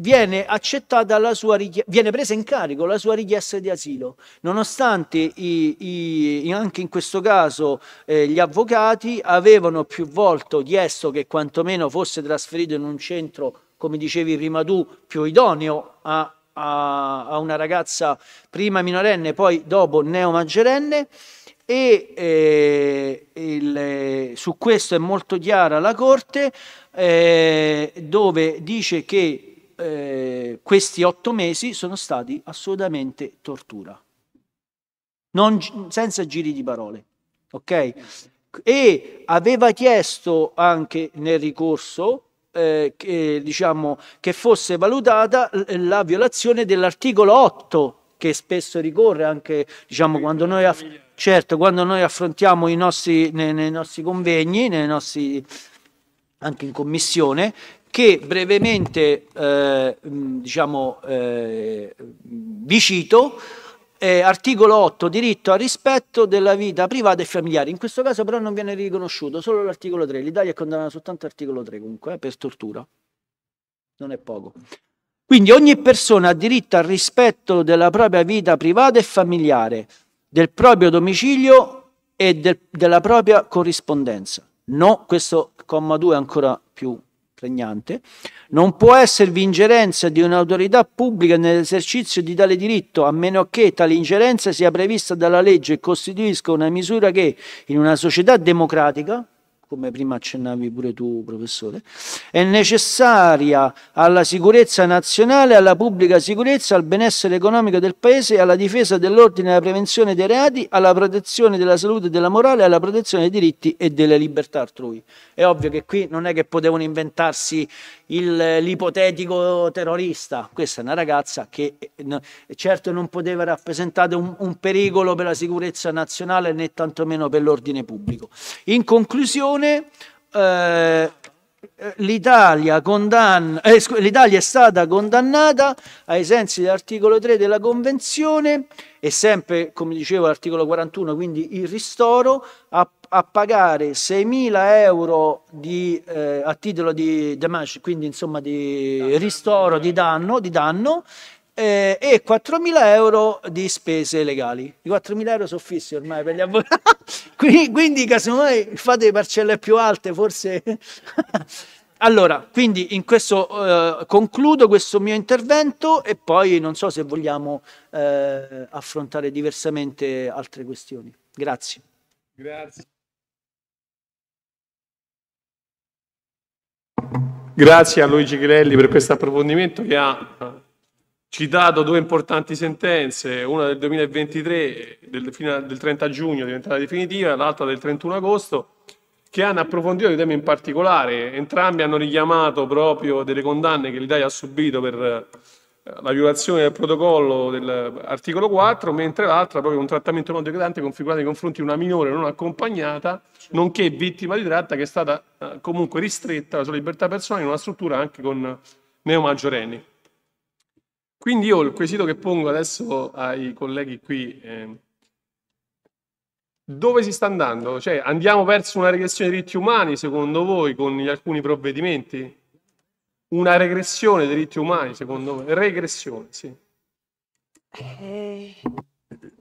viene accettata la sua richiesta, viene presa in carico la sua richiesta di asilo, nonostante i, i, anche in questo caso eh, gli avvocati avevano più volte chiesto che quantomeno fosse trasferito in un centro, come dicevi prima tu, più idoneo a, a, a una ragazza prima minorenne, poi dopo neomaggiorenne e eh, il, eh, su questo è molto chiara la Corte eh, dove dice che eh, questi otto mesi sono stati assolutamente tortura, non, senza giri di parole. Ok? E aveva chiesto anche nel ricorso eh, che, diciamo, che fosse valutata la violazione dell'articolo 8 che spesso ricorre anche diciamo, quando, noi aff- certo, quando noi affrontiamo i nostri, nei, nei nostri convegni, nei nostri, anche in commissione, che brevemente eh, mm, diciamo, eh, vi cito, eh, articolo 8, diritto al rispetto della vita privata e familiare. In questo caso però non viene riconosciuto solo l'articolo 3. L'Italia è condannata soltanto all'articolo 3 comunque, eh, per tortura. Non è poco. Quindi ogni persona ha diritto al rispetto della propria vita privata e familiare, del proprio domicilio e del, della propria corrispondenza. No, questo comma 2 è ancora più pregnante, non può esservi ingerenza di un'autorità pubblica nell'esercizio di tale diritto, a meno che tale ingerenza sia prevista dalla legge e costituisca una misura che, in una società democratica, come prima accennavi pure tu, professore, è necessaria alla sicurezza nazionale, alla pubblica sicurezza, al benessere economico del Paese, alla difesa dell'ordine e alla prevenzione dei reati, alla protezione della salute e della morale, alla protezione dei diritti e delle libertà altrui. È ovvio che qui non è che potevano inventarsi l'ipotetico terrorista, questa è una ragazza che eh, certo non poteva rappresentare un, un pericolo per la sicurezza nazionale né tantomeno per l'ordine pubblico. In conclusione, Commissione eh, eh, L'Italia, condanna, eh, L'Italia è stata condannata ai sensi dell'articolo 3 della Convenzione e sempre, come dicevo, l'articolo 41, quindi il ristoro, a, a pagare 6.000 euro di, eh, a titolo di damage, quindi insomma di ristoro, di danno, di danno eh, e 4.000 euro di spese legali. I 4.000 euro sono fissi ormai per gli avvocati. Quindi, quindi casomai fate parcelle più alte, forse... allora, quindi in questo eh, concludo questo mio intervento e poi non so se vogliamo eh, affrontare diversamente altre questioni. Grazie. Grazie. Grazie a Luigi Grelli per questo approfondimento che ha citato due importanti sentenze, una del 2023, del, del 30 giugno diventata definitiva, l'altra del 31 agosto, che hanno approfondito i temi in particolare. Entrambi hanno richiamato proprio delle condanne che l'Italia ha subito per eh, la violazione del protocollo dell'articolo eh, 4, mentre l'altra proprio un trattamento non degradante configurato nei confronti di una minore non accompagnata, nonché vittima di tratta, che è stata eh, comunque ristretta la sua libertà personale in una struttura anche con neomaggiorenni. Quindi io il quesito che pongo adesso ai colleghi qui, è ehm, dove si sta andando? Cioè andiamo verso una regressione dei diritti umani secondo voi con alcuni provvedimenti? Una regressione dei diritti umani secondo voi? Regressione, sì. Eh,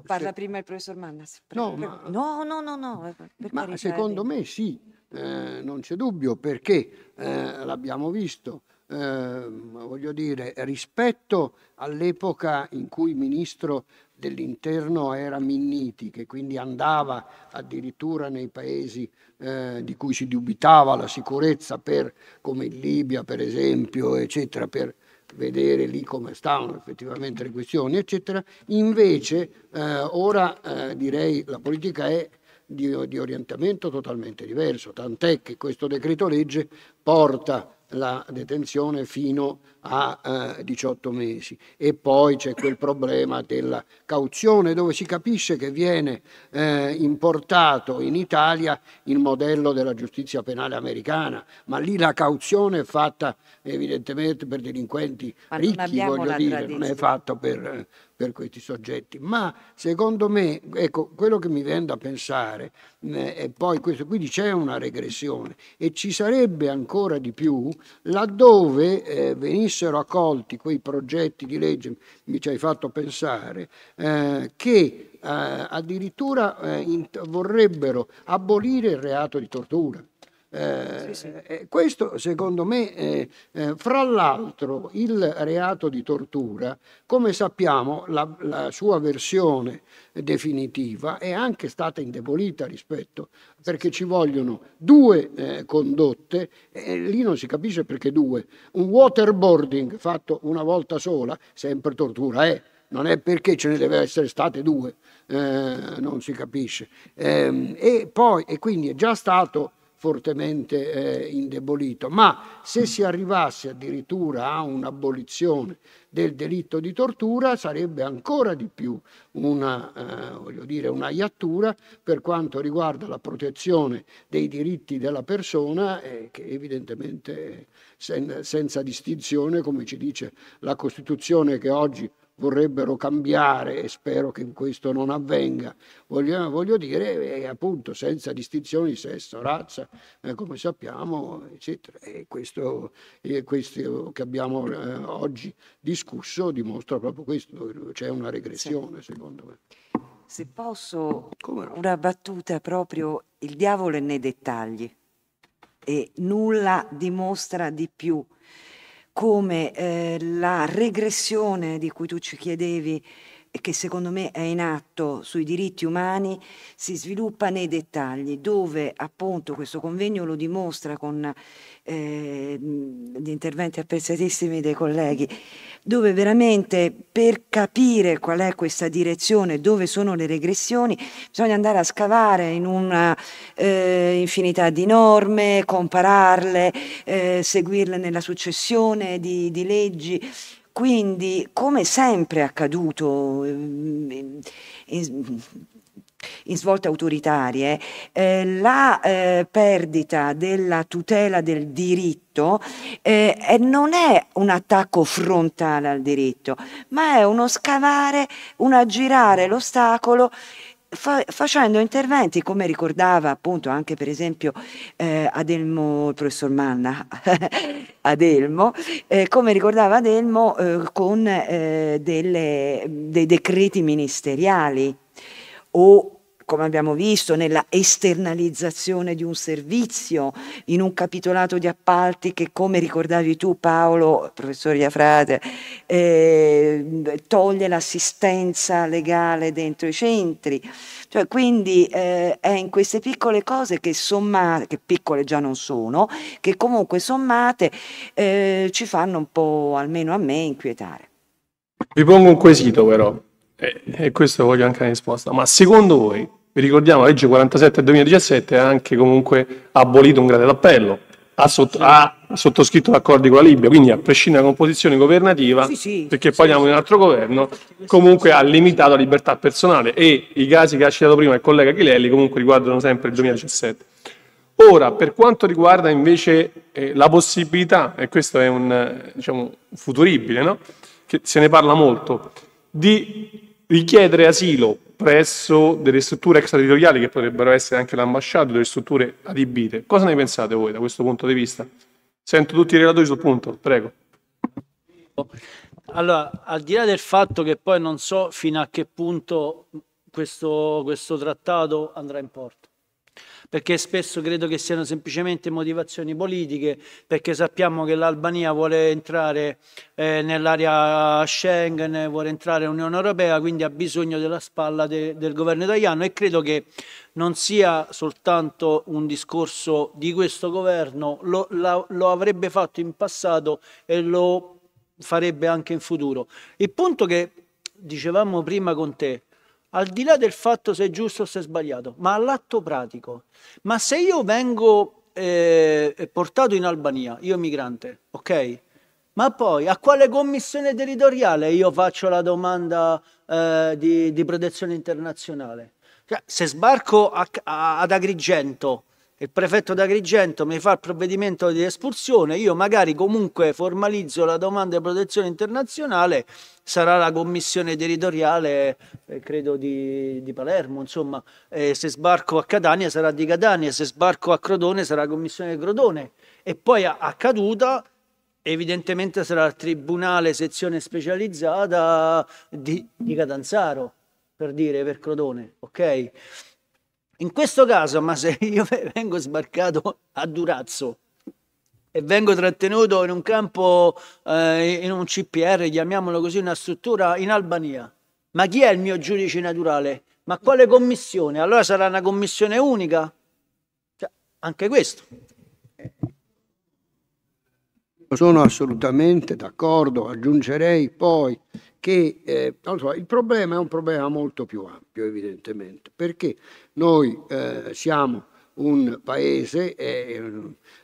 parla prima il professor Mannas. No, ma, no, no, no, no. ma secondo eh. me sì, eh, non c'è dubbio perché eh, l'abbiamo visto eh, voglio dire, rispetto all'epoca in cui il ministro dell'interno era Minniti, che quindi andava addirittura nei paesi eh, di cui si dubitava la sicurezza, per, come in Libia per esempio, eccetera, per vedere lì come stavano effettivamente le questioni, eccetera. Invece eh, ora eh, direi la politica è di, di orientamento totalmente diverso, tant'è che questo decreto legge porta la detenzione fino a eh, 18 mesi e poi c'è quel problema della cauzione dove si capisce che viene eh, importato in Italia il modello della giustizia penale americana, ma lì la cauzione è fatta evidentemente per delinquenti ma ricchi, voglio dire, tradizione. non è fatta per eh, per questi soggetti, ma secondo me, ecco, quello che mi viene da pensare, eh, e poi questo, quindi c'è una regressione e ci sarebbe ancora di più laddove eh, venissero accolti quei progetti di legge, mi ci hai fatto pensare, eh, che eh, addirittura eh, vorrebbero abolire il reato di tortura. Eh, sì, sì. Eh, eh, questo secondo me, eh, eh, fra l'altro, il reato di tortura, come sappiamo, la, la, sua versione definitiva è anche stata indebolita rispetto, perché ci vogliono due eh, condotte, e lì non si capisce perché due, un waterboarding fatto una volta sola, sempre tortura è non è perché ce ne deve essere state due, eh, non si capisce. Eh, e poi, e quindi è già stato fortemente eh, indebolito. Ma se si arrivasse addirittura a un'abolizione del delitto di tortura sarebbe ancora di più una, eh, voglio dire, una iattura per quanto riguarda la protezione dei diritti della persona eh, che evidentemente eh, sen- senza distinzione, come ci dice la Costituzione che oggi vorrebbero cambiare e spero che questo non avvenga. Voglio, voglio dire, eh, appunto, senza distinzioni di sesso, razza, eh, come sappiamo, eccetera. E questo, eh, questo che abbiamo eh, oggi discusso dimostra proprio questo, c'è una regressione sì. secondo me. Se posso, no? una battuta proprio, il diavolo è nei dettagli e nulla dimostra di più come eh, la regressione di cui tu ci chiedevi che secondo me è in atto sui diritti umani si sviluppa nei dettagli, dove appunto questo convegno lo dimostra con eh, gli interventi apprezzatissimi dei colleghi, dove veramente per capire qual è questa direzione, dove sono le regressioni, bisogna andare a scavare in una eh, infinità di norme, compararle, eh, seguirle nella successione di, di leggi. Quindi, come sempre è accaduto ehm, in, in svolte autoritarie, eh, la eh, perdita della tutela del diritto eh, non è un attacco frontale al diritto, ma è uno scavare, un aggirare l'ostacolo fa- facendo interventi, come ricordava appunto anche per esempio eh, Adelmo, il professor Manna, Adelmo, eh, come ricordava Adelmo eh, con eh, delle, dei decreti ministeriali o come abbiamo visto, nella esternalizzazione di un servizio, in un capitolato di appalti che, come ricordavi tu Paolo, professor Iafrate, eh, toglie l'assistenza legale dentro i centri. Cioè, quindi eh, è in queste piccole cose che sommate, che piccole già non sono, che comunque sommate eh, ci fanno un po', almeno a me, inquietare. Vi pongo un quesito però, e, e questo voglio anche una risposta, ma secondo voi vi ricordiamo la legge 47 del 2017 ha anche comunque abolito un grado d'appello, ha, sott- ha, sottoscritto l'accordo con la Libia, quindi a prescindere dalla composizione governativa, sì, sì, perché parliamo di un altro governo, comunque ha limitato la libertà personale e i casi che ha citato prima il collega Chilelli comunque riguardano sempre il 2017. Ora, per quanto riguarda invece eh, la possibilità, e questo è un diciamo, futuribile, no? che se ne parla molto, di richiedere asilo presso delle strutture extraterritoriali che potrebbero essere anche l'ambasciato, delle strutture adibite. Cosa ne pensate voi da questo punto di vista? Sento tutti i relatori sul punto, prego. Allora, al di là del fatto che poi non so fino a che punto questo, questo trattato andrà in porto, perché spesso credo che siano semplicemente motivazioni politiche, perché sappiamo che l'Albania vuole entrare eh, nell'area Schengen, vuole entrare nell'Unione Europea, quindi ha bisogno della spalla de del governo italiano e credo che non sia soltanto un discorso di questo governo, lo, la, lo avrebbe fatto in passato e lo farebbe anche in futuro. Il punto che dicevamo prima con te, al di là del fatto se è giusto o se è sbagliato, ma all'atto pratico. Ma se io vengo eh, portato in Albania, io migrante, ok? Ma poi a quale commissione territoriale io faccio la domanda eh, di, di, protezione internazionale? Cioè, se sbarco a, a, ad Agrigento, il prefetto d'Agrigento mi fa il provvedimento di espulsione, io magari comunque formalizzo la domanda di protezione internazionale, sarà la commissione territoriale, eh, credo, di, di, Palermo, insomma, eh, se sbarco a Catania sarà di Catania, se sbarco a Crotone sarà la commissione di Crotone. E poi a, caduta evidentemente sarà il tribunale sezione specializzata di, di Catanzaro, per dire, per Crotone, ok? In questo caso, ma se io vengo sbarcato a Durazzo e vengo trattenuto in un campo, eh, in un CPR, chiamiamolo così, una struttura in Albania, ma chi è il mio giudice naturale? Ma quale commissione? Allora sarà una commissione unica? Cioè, anche questo. Sono assolutamente d'accordo, aggiungerei poi che eh, so, il problema è un problema molto più ampio evidentemente, perché noi eh, siamo un paese, eh,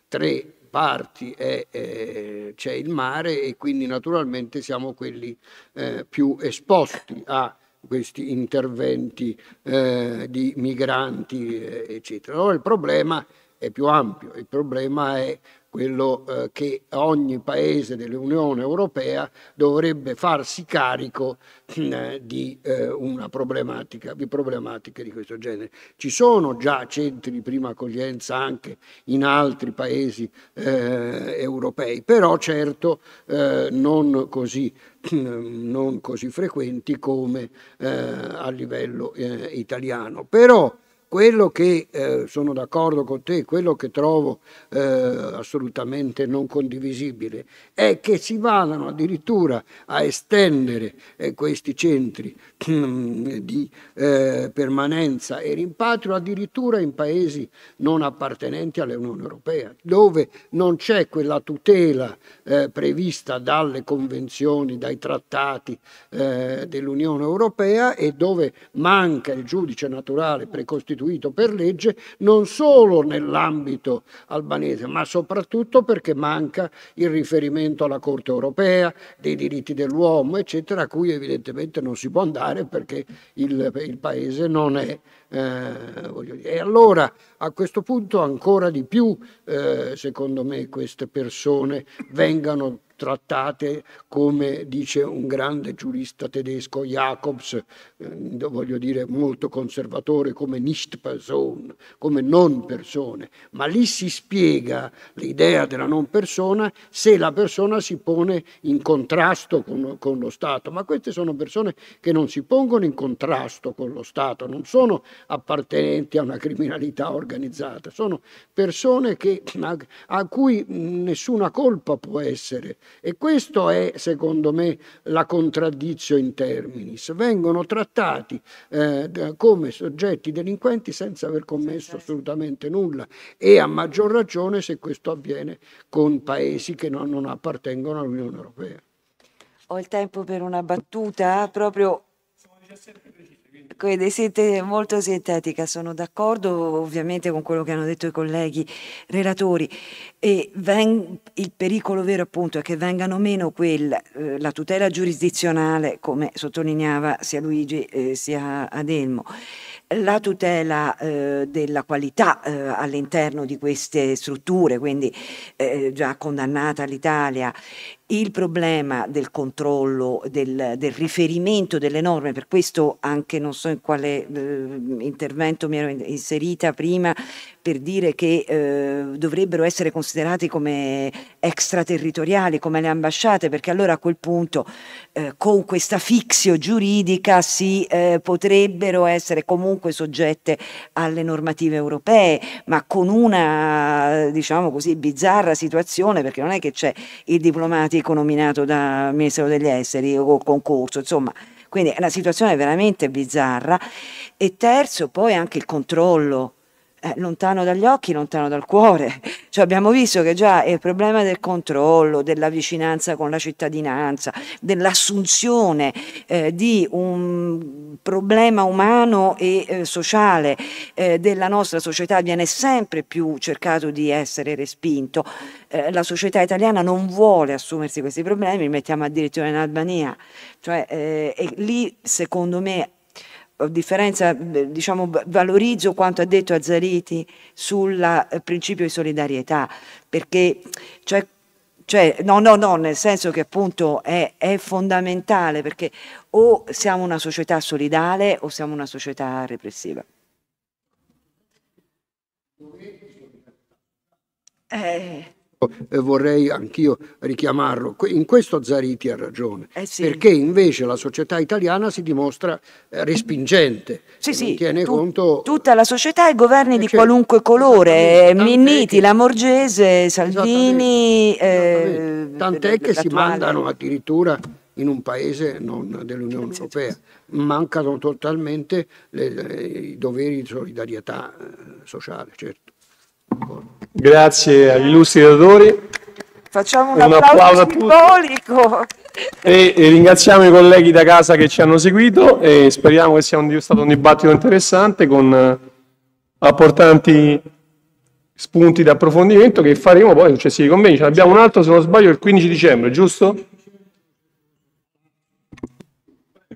tre parti eh, c'è il mare e quindi naturalmente siamo quelli eh, più esposti a questi interventi eh, di migranti, eccetera. Allora il problema è più ampio, il problema è quello eh, che ogni paese dell'Unione Europea dovrebbe farsi carico eh, di, eh, una problematica, di problematiche di questo genere. Ci sono già centri di prima accoglienza anche in altri paesi eh, europei, però certo eh, non così, mm, non, così, frequenti come eh, a livello italiano. Però quello che eh, sono d'accordo con te, quello che trovo eh, assolutamente non condivisibile, è che si vadano addirittura a estendere eh, questi centri mm, di eh, permanenza e rimpatrio addirittura in paesi non appartenenti all'Unione Europea, dove non c'è quella tutela eh, prevista dalle convenzioni, dai trattati eh, dell'Unione Europea e dove manca il giudice naturale precostituito istituito per legge non solo nell'ambito albanese, ma soprattutto perché manca il riferimento alla Corte europea, dei diritti dell'uomo, eccetera, a cui evidentemente non si può andare perché il, il paese non è eh, e allora a questo punto ancora di più, eh, secondo me, queste persone vengano trattate come dice un grande giurista tedesco, Jacobs, eh, voglio dire molto conservatore, come Nicht-Person, come non persone, ma lì si spiega l'idea della non persona se la persona si pone in contrasto con, con lo Stato, ma queste sono persone che non si pongono in contrasto con lo Stato, non sono appartenenti a una criminalità organizzata, sono persone che, a, a cui nessuna colpa può essere e questo è, secondo me, la contraddizione in terminis. Vengono trattati eh, come soggetti delinquenti senza aver commesso assolutamente nulla e a maggior ragione se questo avviene con paesi che non, non appartengono all'Unione Europea. Ho il tempo per una battuta, proprio... Sono 17 quindi ecco, siete molto sintetica, sono d'accordo ovviamente con quello che hanno detto i colleghi relatori. Ven- il pericolo vero appunto è che vengano meno quel, eh, la tutela giurisdizionale, come sottolineava sia Luigi eh, sia Adelmo, la tutela eh, della qualità eh, all'interno di queste strutture, quindi eh, già condannata l'Italia, il problema del controllo, del, del riferimento delle norme, per questo anche non so in quale eh, intervento mi ero inserita prima per dire che eh, dovrebbero essere considerati come extraterritoriali, come le ambasciate, perché allora a quel punto eh, con questa fixio giuridica si eh, potrebbero essere comunque soggette alle normative europee, ma con una diciamo così bizzarra situazione perché non è che c'è il diplomatico Enrico nominato da ministro degli esteri o concorso, insomma, quindi è una situazione veramente bizzarra. E terzo, poi anche il controllo eh, lontano dagli occhi, lontano dal cuore. Cioè abbiamo visto che già il problema del controllo, della vicinanza con la cittadinanza, dell'assunzione eh, di un problema umano e eh, sociale eh, della nostra società viene sempre più cercato di essere respinto. Eh, la società italiana non vuole assumersi questi problemi, li mettiamo addirittura in Albania. Cioè, e lì, secondo me, a differenza, diciamo, valorizzo quanto ha detto Azzariti sul eh, principio di solidarietà, perché cioè, cioè, no, no, no, nel senso che appunto è, è, fondamentale perché o siamo una società solidale o siamo una società repressiva. Eh. Ecco, eh, vorrei anch'io richiamarlo. In questo Zariti ha ragione, eh sì. perché invece la società italiana si dimostra eh, respingente, sì, sì, tiene tu, conto... Tutta la società e governi eh, di certo. qualunque colore, Minniti, la Morgese, Salvini... Eh, Tant'è che si mandano addirittura in un paese non dell'Unione Europea. Mancano totalmente le, le, i doveri di solidarietà sociale, certo. Grazie agli illustri relatori. Facciamo un, un applauso, applauso simbolico. E, e, ringraziamo i colleghi da casa che ci hanno seguito e speriamo che sia un, stato un dibattito interessante con eh, apportanti spunti di approfondimento che faremo poi successivi convegni. Abbiamo un altro, se non sbaglio, il 15 dicembre, giusto?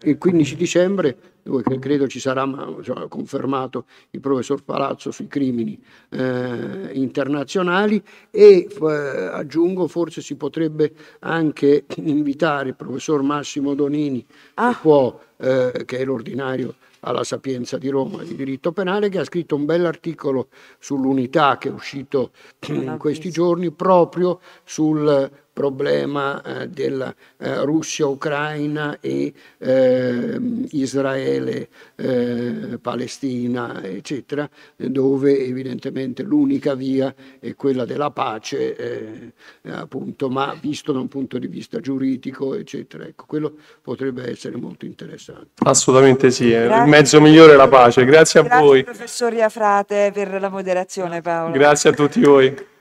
il 15 dicembre, dove credo ci sarà cioè, confermato il professor Palazzo sui crimini eh, internazionali e eh, aggiungo forse si potrebbe anche invitare il professor Massimo Donini, ah. che, può, eh, che è l'ordinario alla Sapienza di Roma di diritto penale, che ha scritto un bell'articolo sull'unità che è uscito in questi giorni proprio sul problema eh, della eh, Russia-Ucraina e ehm, eh, Israele-Palestina, eccetera, dove evidentemente l'unica via è quella della pace, eh, appunto, ma visto da un punto di vista giuridico, eccetera. Ecco, quello potrebbe essere molto interessante. Assolutamente sì, il mezzo migliore è la pace. Grazie, Grazie a voi. Grazie professor Iafrate per la moderazione Paolo. Grazie a tutti voi.